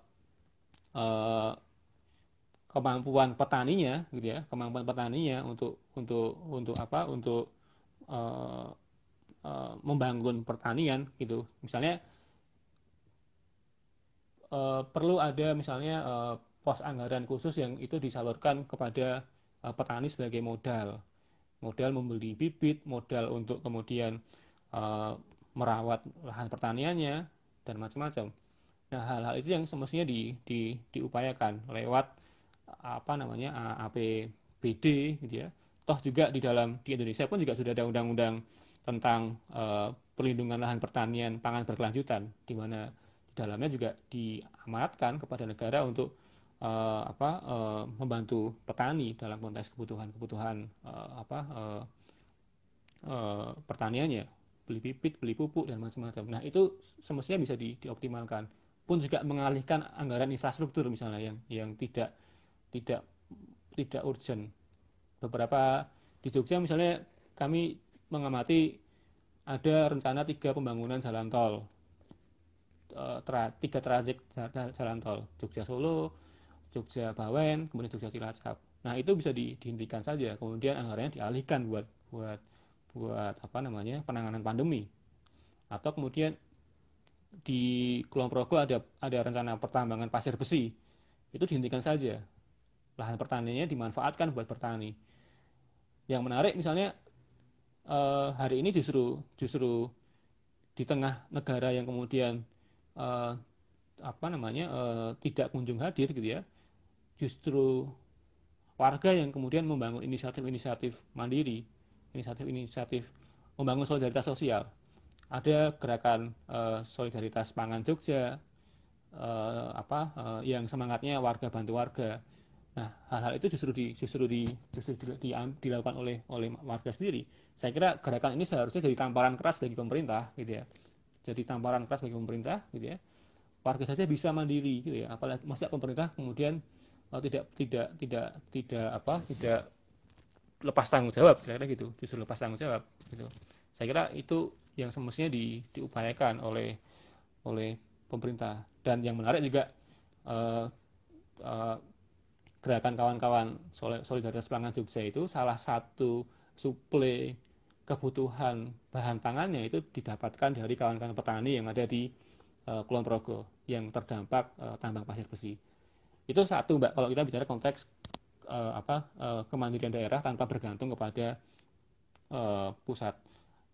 uh, kemampuan petaninya gitu ya kemampuan petaninya untuk untuk untuk apa untuk uh, uh, membangun pertanian gitu misalnya uh, perlu ada misalnya uh, pos anggaran khusus yang itu disalurkan kepada uh, petani sebagai modal modal membeli bibit modal untuk kemudian uh, merawat lahan pertaniannya dan macam-macam. Nah, hal-hal itu yang semestinya di, di, diupayakan lewat apa namanya APBD gitu ya. Toh juga di dalam di Indonesia pun juga sudah ada undang-undang tentang e, perlindungan lahan pertanian pangan berkelanjutan di mana di dalamnya juga diamanatkan kepada negara untuk e, apa e, membantu petani dalam konteks kebutuhan-kebutuhan apa pertaniannya beli bibit, beli pupuk dan macam-macam. Nah itu semestinya bisa di, dioptimalkan. Pun juga mengalihkan anggaran infrastruktur misalnya yang yang tidak tidak tidak urgent. Beberapa di Jogja misalnya kami mengamati ada rencana tiga pembangunan jalan tol eh, tra, tiga trajek jalan tol Jogja Solo, Jogja Bawen, kemudian Jogja Cilacap. Nah itu bisa di, dihentikan saja, kemudian anggarannya dialihkan buat buat buat apa namanya penanganan pandemi atau kemudian di Kulon Progo ada ada rencana pertambangan pasir besi itu dihentikan saja lahan pertaniannya dimanfaatkan buat bertani yang menarik misalnya eh, hari ini justru justru di tengah negara yang kemudian eh, apa namanya eh, tidak kunjung hadir gitu ya justru warga yang kemudian membangun inisiatif-inisiatif mandiri inisiatif-inisiatif membangun solidaritas sosial. Ada gerakan uh, solidaritas pangan Jogja uh, apa uh, yang semangatnya warga bantu warga. Nah, hal-hal itu justru di justru di justru di, di, dilakukan oleh oleh warga sendiri. Saya kira gerakan ini seharusnya jadi tamparan keras bagi pemerintah gitu ya. Jadi tamparan keras bagi pemerintah gitu ya. Warga saja bisa mandiri gitu ya. Apalagi masa pemerintah kemudian oh, tidak tidak tidak tidak apa tidak lepas tanggung jawab kira-kira gitu justru lepas tanggung jawab gitu saya kira itu yang semestinya di, diupayakan oleh oleh pemerintah dan yang menarik juga uh, uh, gerakan kawan-kawan solidaritas pelanggan Jogja itu salah satu suplai kebutuhan bahan pangannya itu didapatkan dari kawan-kawan petani yang ada di uh, Kulon Progo yang terdampak uh, tambang pasir besi itu satu mbak kalau kita bicara konteks uh, apa uh, kemandirian daerah tanpa bergantung kepada uh, pusat.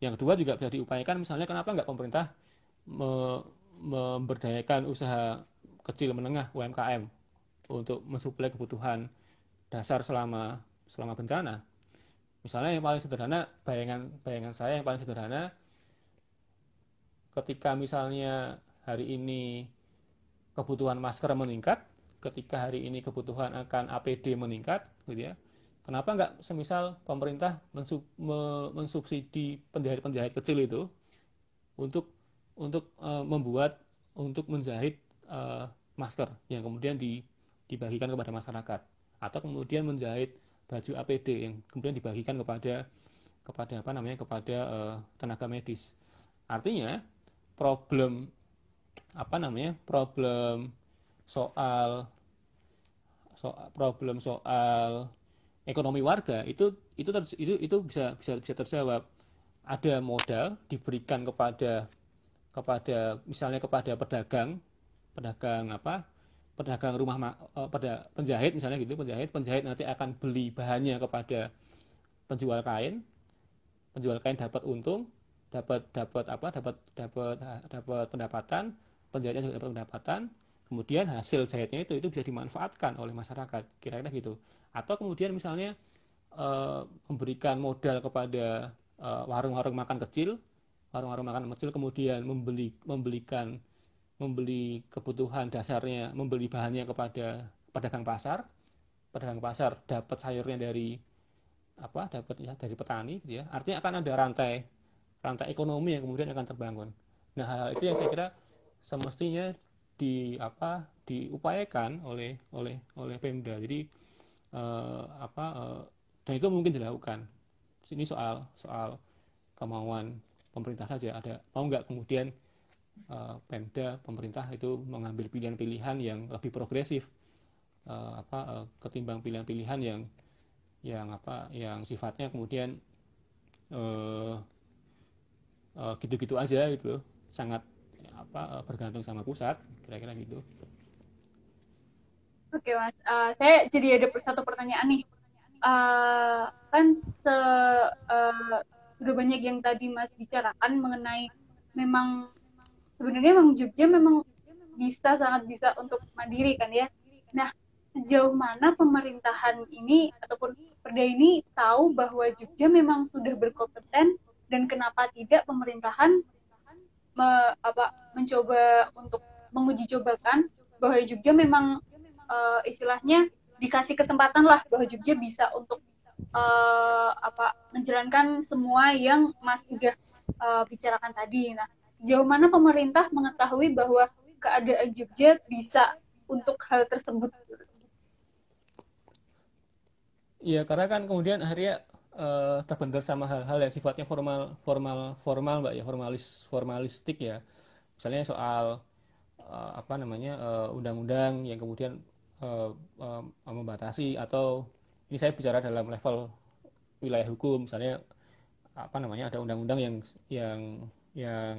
Yang kedua juga bisa diupayakan misalnya kenapa nggak pemerintah me memberdayakan usaha kecil menengah UMKM untuk mensuplai kebutuhan dasar selama selama bencana. Misalnya yang paling sederhana bayangan bayangan saya yang paling sederhana ketika misalnya hari ini kebutuhan masker meningkat ketika hari ini kebutuhan akan APD meningkat gitu ya kenapa nggak semisal pemerintah mensub, me, mensubsidi penjahit-penjahit kecil itu untuk untuk e, membuat untuk menjahit e, masker yang kemudian di, dibagikan kepada masyarakat atau kemudian menjahit baju APD yang kemudian dibagikan kepada kepada apa namanya kepada e, tenaga medis artinya problem apa namanya problem soal soal problem soal ekonomi warga itu itu itu itu bisa bisa bisa terjawab ada modal diberikan kepada kepada misalnya kepada pedagang pedagang apa pedagang rumah eh, pada penjahit misalnya gitu penjahit penjahit nanti akan beli bahannya kepada penjual kain penjual kain dapat untung dapat dapat apa dapat dapat dapat pendapatan penjahitnya juga dapat pendapatan kemudian hasil jahitnya itu itu bisa dimanfaatkan oleh masyarakat kira-kira gitu atau kemudian misalnya e, memberikan modal kepada eh, warung-warung makan kecil warung-warung makan kecil kemudian membeli membelikan membeli kebutuhan dasarnya membeli bahannya kepada pedagang pasar pedagang pasar dapat sayurnya dari apa dapat ya, dari petani gitu ya artinya akan ada rantai rantai ekonomi yang kemudian akan terbangun nah hal, -hal itu yang saya kira semestinya di apa diupayakan oleh oleh oleh Pemda. Jadi eh, apa eh, dan itu mungkin dilakukan. Ini soal soal kemauan pemerintah saja. Ada mau nggak kemudian eh, Pemda pemerintah itu mengambil pilihan-pilihan yang lebih progresif apa ketimbang pilihan-pilihan yang yang apa yang sifatnya kemudian gitu-gitu gitu-gitu aja gitu sangat apa bergantung sama pusat kira-kira gitu
oke mas uh, saya jadi ada satu pertanyaan nih uh, kan se uh, eh, sudah banyak yang tadi mas bicarakan mengenai memang sebenarnya memang Jogja memang bisa sangat bisa untuk mandiri kan ya nah sejauh mana pemerintahan ini ataupun Perda ini tahu bahwa Jogja memang sudah berkompeten dan kenapa tidak pemerintahan me, apa, mencoba untuk menguji cobakan bahwa Jogja memang uh, istilahnya dikasih kesempatan lah bahwa Jogja bisa untuk uh, apa menjalankan semua yang Mas udah uh, bicarakan tadi. Nah, jauh mana pemerintah mengetahui bahwa keadaan Jogja bisa untuk hal tersebut?
Iya, karena kan kemudian akhirnya uh, terbentur sama hal-hal yang sifatnya formal, formal, formal, mbak ya, formalis, formalistik ya. Misalnya soal uh, apa namanya eh, undang-undang uh, yang kemudian uh, uh, membatasi atau ini saya bicara dalam level wilayah hukum misalnya apa namanya ada undang-undang yang yang yang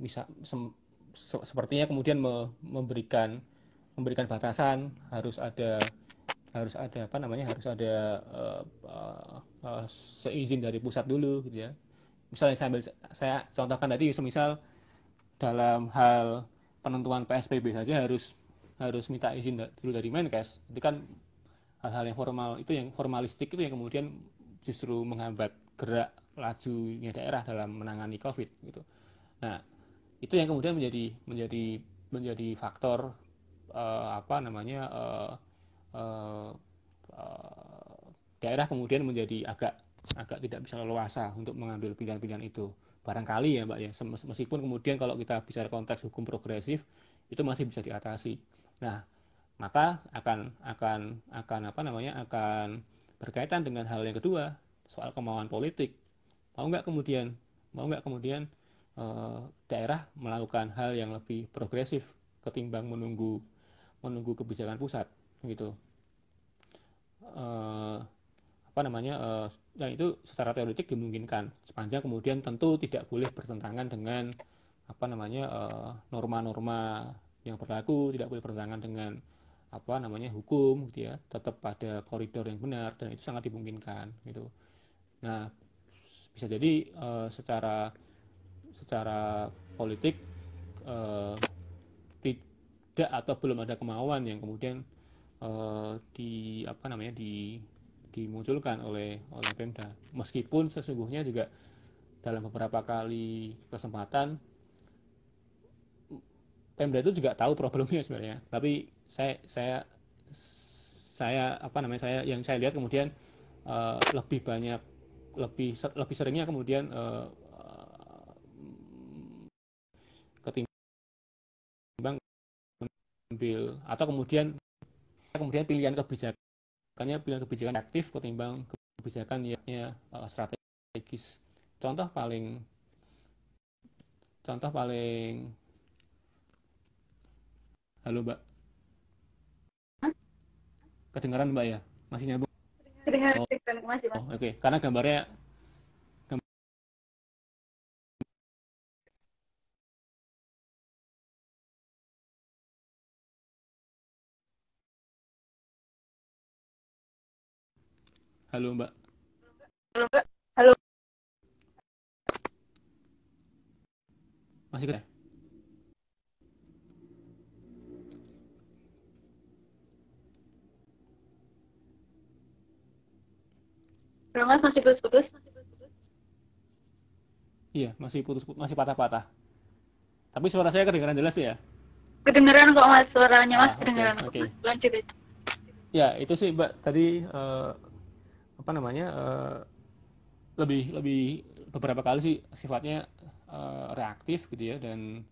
bisa sem, se, sepertinya kemudian me, memberikan memberikan batasan harus ada harus ada apa namanya harus ada uh, uh, uh, seizin dari pusat dulu gitu ya misalnya saya ambil, saya contohkan tadi semisal dalam hal penentuan PSBB saja harus harus minta izin dulu dari Menkes itu kan hal-hal yang formal itu yang formalistik itu yang kemudian justru menghambat gerak lajunya daerah dalam menangani COVID gitu. Nah itu yang kemudian menjadi menjadi menjadi faktor uh, apa namanya uh, uh, uh, daerah kemudian menjadi agak agak tidak bisa leluasa untuk mengambil pilihan-pilihan itu barangkali ya mbak ya meskipun kemudian kalau kita bicara konteks hukum progresif itu masih bisa diatasi nah maka akan akan akan apa namanya akan berkaitan dengan hal yang kedua soal kemauan politik mau nggak kemudian mau nggak kemudian e, daerah melakukan hal yang lebih progresif ketimbang menunggu menunggu kebijakan pusat gitu e, apa namanya uh, eh, dan itu secara teoretik dimungkinkan sepanjang kemudian tentu tidak boleh bertentangan dengan apa namanya eh, norma-norma uh, yang berlaku tidak boleh bertentangan dengan apa namanya hukum gitu ya tetap pada koridor yang benar dan itu sangat dimungkinkan gitu nah bisa jadi uh, secara secara politik uh, tidak atau belum ada kemauan yang kemudian uh, di apa namanya di dimunculkan oleh oleh Pemda. Meskipun sesungguhnya juga dalam beberapa kali kesempatan Pemda itu juga tahu problemnya sebenarnya. Tapi saya saya saya apa namanya saya yang saya lihat kemudian uh, lebih banyak lebih lebih seringnya kemudian uh, ketimbang ambil atau kemudian kemudian pilihan kebijakan karena pilihan kebijakan aktif ketimbang kebijakan yang ya, strategis. Contoh paling contoh paling Halo, Mbak. Kedengaran, Mbak ya?
Masih nyambung? oh, Oh, oke. Okay. Karena gambarnya Halo Mbak. Halo Mbak. Halo. Masih kerja? Mas, masih putus-putus?
Iya, masih putus, putus masih patah-patah. Tapi suara saya kedengaran jelas ya?
Kedengaran kok Mas, suaranya Mas ah, kedengaran. Oke. Okay, okay. Lanjut.
Ya, itu sih Mbak tadi uh, apa namanya uh, lebih lebih beberapa kali sih sifatnya uh, reaktif gitu ya dan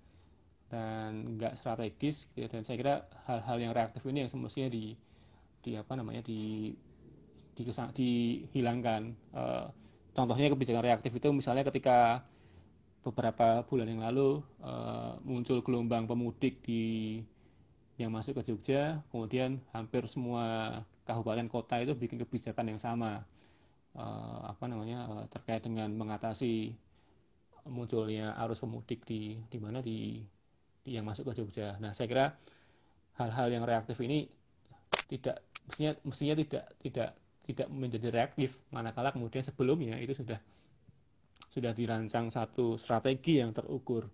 dan nggak strategis gitu ya. dan saya kira hal-hal yang reaktif ini yang semestinya di di apa namanya di di dihilangkan uh, contohnya kebijakan reaktif itu misalnya ketika beberapa bulan yang lalu uh, muncul gelombang pemudik di yang masuk ke Jogja kemudian hampir semua kabupaten kota itu bikin kebijakan yang sama uh, apa namanya uh, terkait dengan mengatasi munculnya arus pemudik di di mana di, di yang masuk ke Jogja. Nah, saya kira hal-hal yang reaktif ini tidak mestinya mestinya tidak tidak tidak menjadi reaktif manakala kemudian sebelumnya itu sudah sudah dirancang satu strategi yang terukur.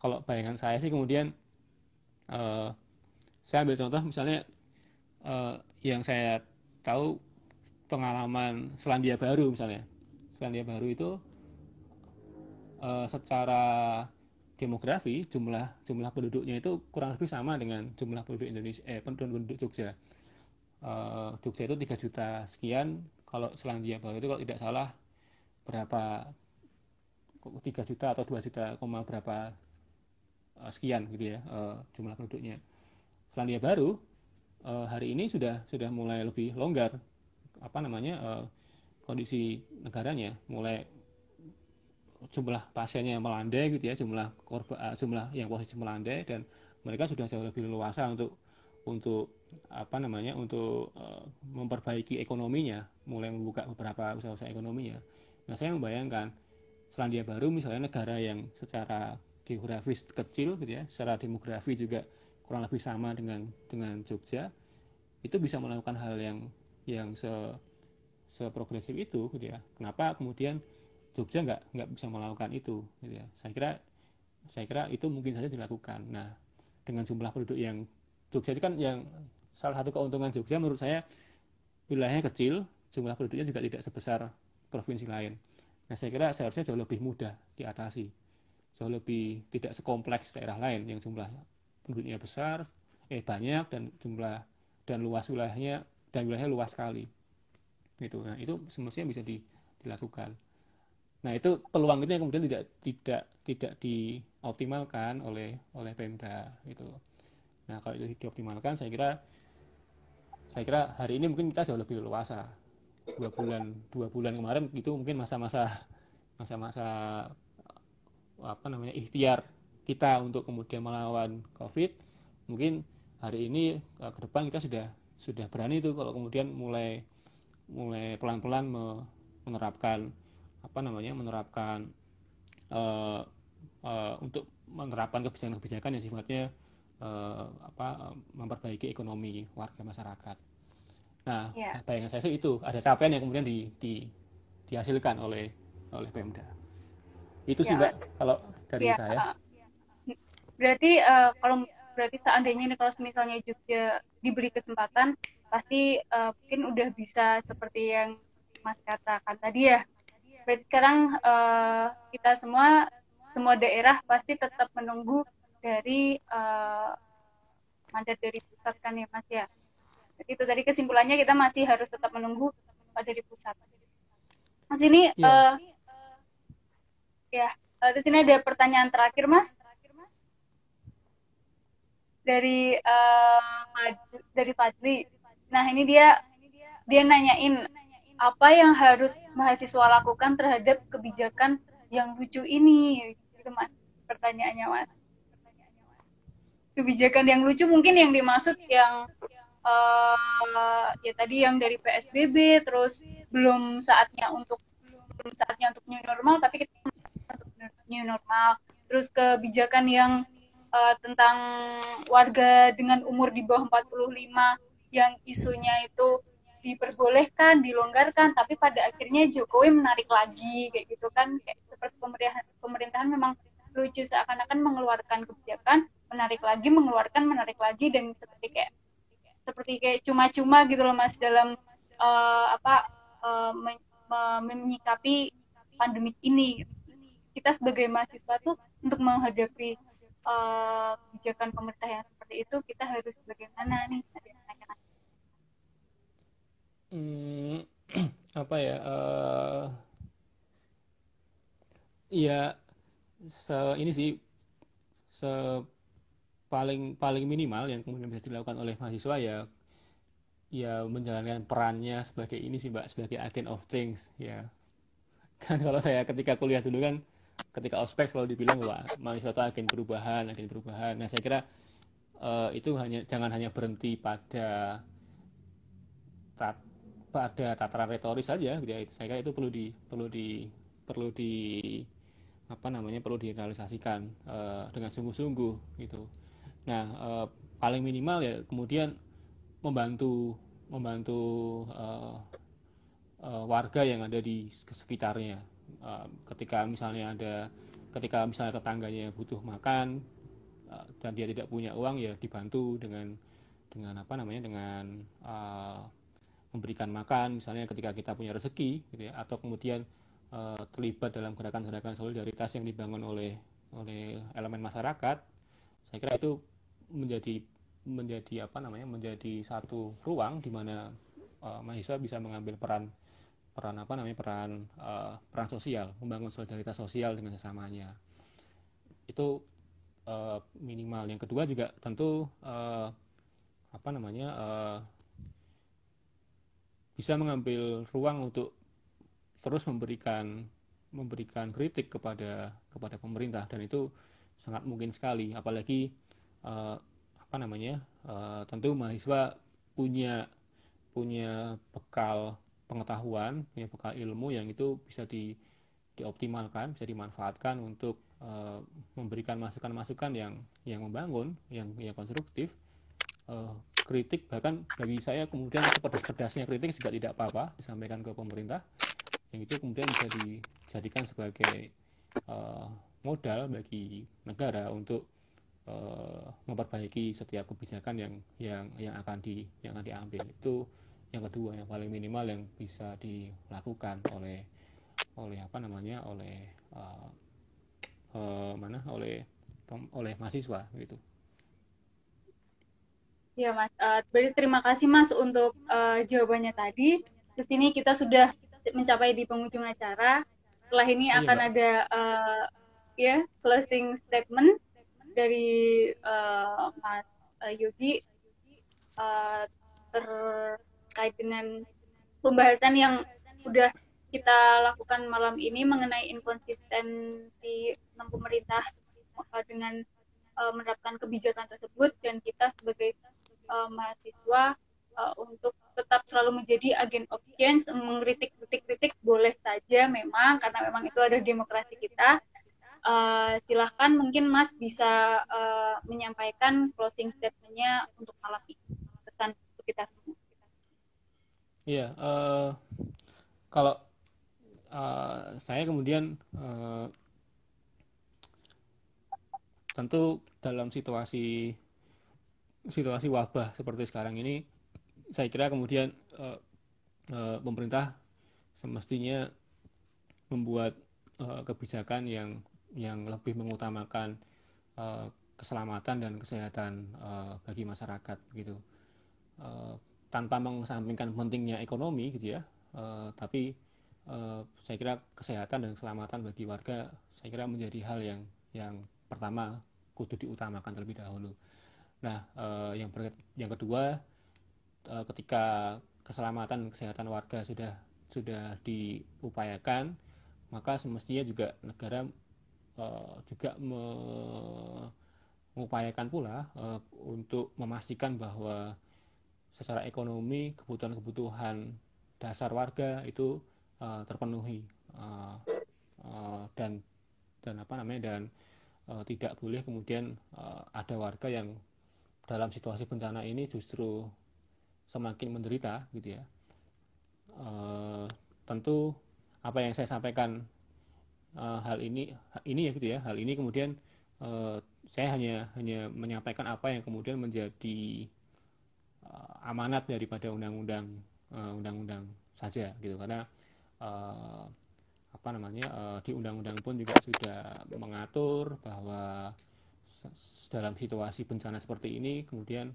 Kalau bayangan saya sih kemudian uh, saya ambil contoh misalnya uh, yang saya tahu pengalaman Selandia Baru misalnya Selandia Baru itu uh, secara demografi jumlah jumlah penduduknya itu kurang lebih sama dengan jumlah penduduk Indonesia eh penduduk, penduduk Jogja uh, Jogja itu 3 juta sekian kalau Selandia Baru itu kalau tidak salah berapa 3 juta atau 2 juta koma berapa sekian gitu ya jumlah penduduknya Selandia Baru uh, hari ini sudah sudah mulai lebih longgar apa namanya uh, kondisi negaranya mulai jumlah pasiennya yang melandai gitu ya jumlah korban uh, eh, jumlah yang positif melandai dan mereka sudah jauh lebih leluasa untuk untuk apa namanya untuk uh, memperbaiki ekonominya mulai membuka beberapa usaha-usaha ekonominya nah saya membayangkan Selandia Baru misalnya negara yang secara geografis kecil gitu ya secara demografi juga kurang lebih sama dengan dengan Jogja itu bisa melakukan hal yang yang se seprogresif itu gitu ya kenapa kemudian Jogja nggak nggak bisa melakukan itu gitu ya saya kira saya kira itu mungkin saja dilakukan nah dengan jumlah penduduk yang Jogja itu kan yang salah satu keuntungan Jogja menurut saya wilayahnya kecil jumlah penduduknya juga tidak sebesar provinsi lain nah saya kira seharusnya jauh lebih mudah diatasi jauh lebih tidak sekompleks daerah lain yang jumlah penduduknya besar, eh banyak dan jumlah dan luas wilayahnya dan wilayahnya luas sekali. itu Nah, itu semestinya bisa di, dilakukan. Nah, itu peluang itu yang kemudian tidak tidak tidak dioptimalkan oleh oleh Pemda itu. Nah, kalau itu dioptimalkan saya kira saya kira hari ini mungkin kita jauh lebih luasa dua bulan dua bulan kemarin itu mungkin masa-masa masa-masa apa namanya ikhtiar kita untuk kemudian melawan COVID, mungkin hari ini eh, ke depan kita sudah sudah berani itu kalau kemudian mulai mulai pelan-pelan menerapkan apa namanya menerapkan uh, uh, untuk menerapkan kebijakan-kebijakan yang sifatnya uh, apa memperbaiki ekonomi warga masyarakat. Nah, yeah. bayangan saya itu ada capaian yang kemudian di, di, dihasilkan oleh oleh Pemda.
Itu yeah. sih ya. mbak kalau dari yeah. saya
berarti uh, kalau berarti seandainya ini kalau misalnya Jogja diberi kesempatan pasti uh, mungkin udah bisa seperti yang Mas katakan tadi ya. Berarti sekarang uh, kita semua semua daerah pasti tetap menunggu dari uh, mandat dari pusat kan ya Mas ya. Itu tadi kesimpulannya kita masih harus tetap menunggu dari pusat. Mas ini iya.
ya, uh, ya uh, di sini ada pertanyaan terakhir
Mas dari uh, dari Fadli. Nah ini dia dia nanyain apa yang harus mahasiswa lakukan terhadap kebijakan yang lucu ini, gitu mas. Pertanyaannya mas. Kebijakan yang lucu mungkin yang dimaksud yang uh, ya tadi yang dari PSBB, terus belum saatnya untuk belum saatnya untuk new normal, tapi kita untuk new normal. Terus kebijakan yang uh, tentang warga dengan umur di bawah 45 yang isunya itu diperbolehkan, dilonggarkan, tapi pada akhirnya Jokowi menarik lagi kayak gitu kan, kayak seperti pemerintahan, pemerintahan memang lucu seakan-akan mengeluarkan kebijakan, menarik lagi, mengeluarkan, menarik lagi dan seperti kayak seperti kayak cuma-cuma gitu loh mas dalam uh, apa uh, menyikapi pandemi ini. Kita sebagai mahasiswa tuh untuk menghadapi uh, kebijakan pemerintah yang seperti itu kita harus bagaimana nih
hmm, (clears throat) apa ya uh, ya se ini sih se paling paling minimal yang kemudian bisa dilakukan oleh mahasiswa ya ya menjalankan perannya sebagai ini sih mbak sebagai agent of change ya (laughs) kan kalau saya ketika kuliah dulu kan ketika ospek selalu dibilang wah mahasiswa itu agen perubahan agen perubahan nah saya kira uh, itu hanya jangan hanya berhenti pada tat, pada tataran retoris saja gitu ya. saya kira itu perlu di perlu di perlu di apa namanya perlu direalisasikan uh, dengan sungguh-sungguh gitu nah uh, paling minimal ya kemudian membantu membantu uh, uh, warga yang ada di sekitarnya Eh, ketika misalnya ada ketika misalnya tetangganya butuh makan eh, dan dia tidak punya uang ya dibantu dengan dengan apa namanya dengan uh, memberikan makan misalnya ketika kita punya rezeki gitu ya atau kemudian uh, terlibat dalam gerakan-gerakan solidaritas yang dibangun oleh oleh elemen masyarakat saya kira itu menjadi menjadi apa namanya menjadi satu ruang di mana uh, mahasiswa bisa mengambil peran peran apa namanya peran uh, peran sosial membangun solidaritas sosial dengan sesamanya itu uh, minimal yang kedua juga tentu uh, apa namanya uh, bisa mengambil ruang untuk terus memberikan memberikan kritik kepada kepada pemerintah dan itu sangat mungkin sekali apalagi uh, apa namanya uh, tentu mahasiswa punya punya bekal pengetahuan, punya bekal ilmu yang itu bisa di, dioptimalkan, bisa dimanfaatkan untuk uh, memberikan masukan-masukan yang yang membangun, yang yang konstruktif. Uh, kritik bahkan bagi saya kemudian pedas pedasnya kritik juga tidak apa-apa disampaikan ke pemerintah. Yang itu kemudian bisa dijadikan sebagai uh, modal bagi negara untuk memperbaiki setiap kebijakan yang yang yang akan di yang akan diambil itu yang kedua yang paling minimal yang bisa dilakukan oleh oleh apa namanya oleh uh, uh, mana oleh oleh mahasiswa gitu.
Ya mas, uh, berarti terima kasih mas untuk uh, jawabannya tadi. Terus ini kita sudah mencapai di penghujung acara. Setelah ini iya, akan mbak. ada uh, ya closing statement dari uh, mas uh, Yogi uh, ter terkait dengan pembahasan yang sudah kita lakukan malam ini mengenai inkonsistensi pemerintah dengan e, menerapkan kebijakan tersebut dan kita sebagai e, mahasiswa e, untuk tetap selalu menjadi agen of change, mengkritik kritik-kritik boleh saja memang karena memang itu ada demokrasi kita. Uh, silahkan mungkin Mas bisa uh, menyampaikan closing statementnya untuk malam ini. Pesan untuk kita semua.
Iya, uh, kalau uh, saya kemudian uh, tentu dalam situasi situasi wabah seperti sekarang ini, saya kira kemudian uh, uh, pemerintah semestinya membuat uh, kebijakan yang yang lebih mengutamakan uh, keselamatan dan kesehatan uh, bagi masyarakat gitu. Uh, tanpa mengesampingkan pentingnya ekonomi gitu ya uh, tapi uh, saya kira kesehatan dan keselamatan bagi warga saya kira menjadi hal yang yang pertama kudu diutamakan terlebih dahulu nah uh, yang ber, yang kedua uh, ketika keselamatan kesehatan warga sudah sudah diupayakan maka semestinya juga negara uh, juga me mengupayakan pula uh, untuk memastikan bahwa secara ekonomi kebutuhan-kebutuhan dasar warga itu uh, terpenuhi uh, uh, dan dan apa namanya dan uh, tidak boleh kemudian uh, ada warga yang dalam situasi bencana ini justru semakin menderita gitu ya uh, tentu apa yang saya sampaikan uh, hal ini ini ya gitu ya hal ini kemudian uh, saya hanya hanya menyampaikan apa yang kemudian menjadi uh, amanat daripada undang-undang undang eh, undang-undang saja gitu karena uh, apa namanya uh, di undang-undang pun juga sudah mengatur bahwa dalam situasi bencana seperti ini kemudian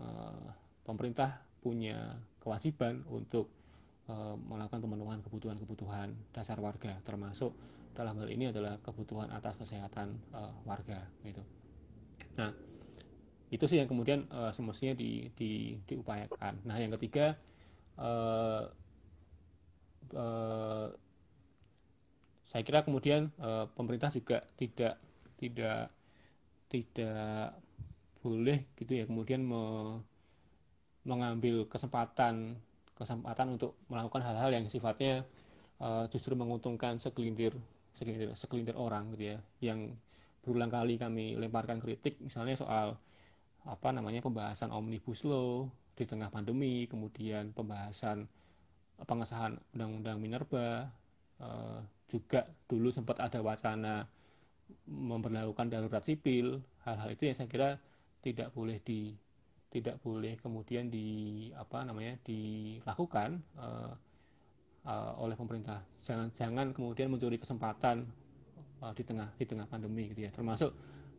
uh, pemerintah punya kewajiban untuk uh, melakukan pemenuhan kebutuhan-kebutuhan dasar warga termasuk dalam hal ini adalah kebutuhan atas kesehatan uh, warga gitu. Nah, itu sih yang kemudian uh, semestinya di, di, diupayakan. Nah yang ketiga uh, uh, saya kira kemudian uh, pemerintah juga tidak tidak tidak boleh gitu ya kemudian me, mengambil kesempatan kesempatan untuk melakukan hal-hal yang sifatnya uh, justru menguntungkan segelintir segelintir segelintir orang gitu ya yang berulang kali kami lemparkan kritik misalnya soal apa namanya pembahasan omnibus law di tengah pandemi, kemudian pembahasan eh, pengesahan undang-undang minerba, eh, juga dulu sempat ada wacana memperlakukan darurat sipil, hal-hal itu yang saya kira tidak boleh di tidak boleh kemudian di apa namanya dilakukan eh, oleh pemerintah. Jangan jangan kemudian mencuri kesempatan di tengah di tengah pandemi gitu ya. Termasuk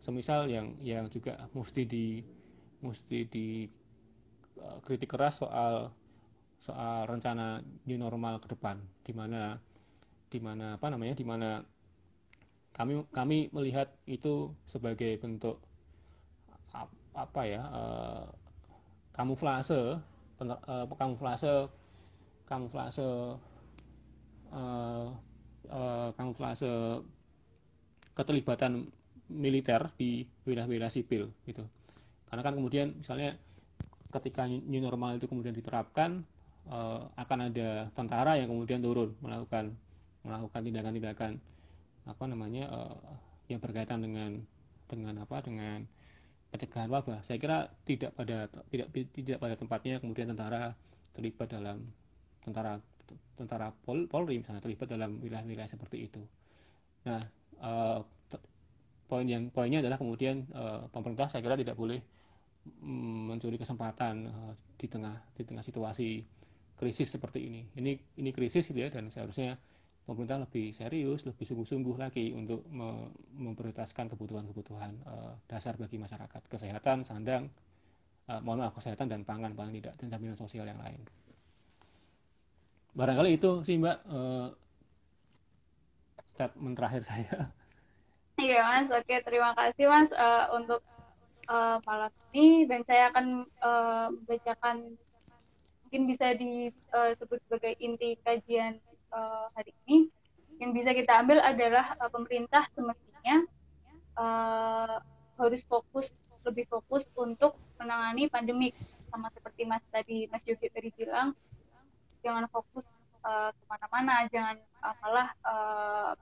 semisal yang yang juga mesti di mesti di eh, kritik keras soal soal rencana new normal ke depan di mana di mana apa namanya di mana kami kami melihat itu sebagai bentuk apa ya uh, kamuflase pener, uh, kamuflase kamuflase uh, uh, kamuflase keterlibatan militer di wilayah-wilayah sipil gitu karena kan kemudian misalnya ketika new normal itu kemudian diterapkan uh, akan ada tentara yang kemudian turun melakukan melakukan tindakan-tindakan apa namanya uh, yang berkaitan dengan dengan apa dengan pencegahan wabah saya kira tidak pada tidak tidak pada tempatnya kemudian tentara terlibat dalam tentara tentara Pol, Polri misalnya terlibat dalam wilayah-wilayah seperti itu nah eh, poin yang poinnya adalah kemudian uh, pemerintah saya kira tidak boleh mm, mencuri kesempatan uh, di tengah di tengah situasi krisis seperti ini. Ini ini krisis gitu ya dan seharusnya pemerintah lebih serius, lebih sungguh-sungguh lagi untuk me memprioritaskan kebutuhan-kebutuhan uh, dasar bagi masyarakat, kesehatan, sandang, uh, mohon maaf kesehatan dan pangan paling tidak dan jaminan sosial yang lain. Barangkali itu sih Mbak uh, statement terakhir (laughs) saya.
Iya mas, oke terima kasih mas uh, untuk uh, malam ini dan saya akan uh, membacakan mungkin bisa disebut sebagai inti kajian uh, hari ini yang bisa kita ambil adalah uh, pemerintah semestinya uh, harus fokus lebih fokus untuk menangani pandemi sama seperti mas tadi mas Yogi tadi bilang jangan fokus uh, kemana-mana jangan malah uh,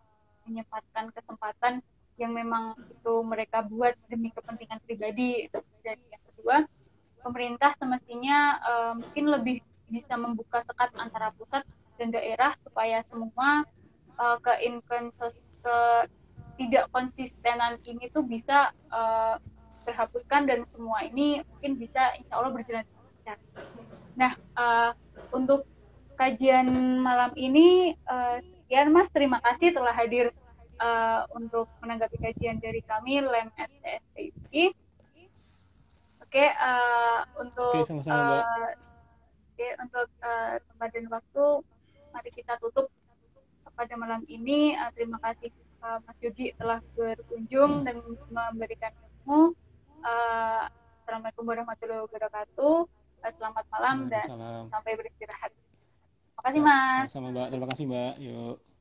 menyempatkan kesempatan yang memang itu mereka buat demi kepentingan pribadi dan yang kedua pemerintah semestinya uh, mungkin lebih bisa membuka sekat antara pusat dan daerah supaya semua uh, ke inkonsos ke tidak konsistenan ini tuh bisa uh, terhapuskan dan semua ini mungkin bisa insya Allah berjalan lancar. Nah uh, untuk kajian malam ini uh, sekian mas terima kasih telah hadir uh, untuk menanggapi kajian dari kami lem at eh, eh, Oke, untuk Oke, untuk tempat dan waktu, mari kita tutup pada malam ini. Uh, terima kasih uh, Mas Yogi telah berkunjung hmm. dan memberikan ilmu. Uh, Assalamualaikum warahmatullahi wabarakatuh. selamat malam dan sampai beristirahat. Terima
kasih ya, Mas. Sama Mbak. Terima kasih Mbak. Yuk.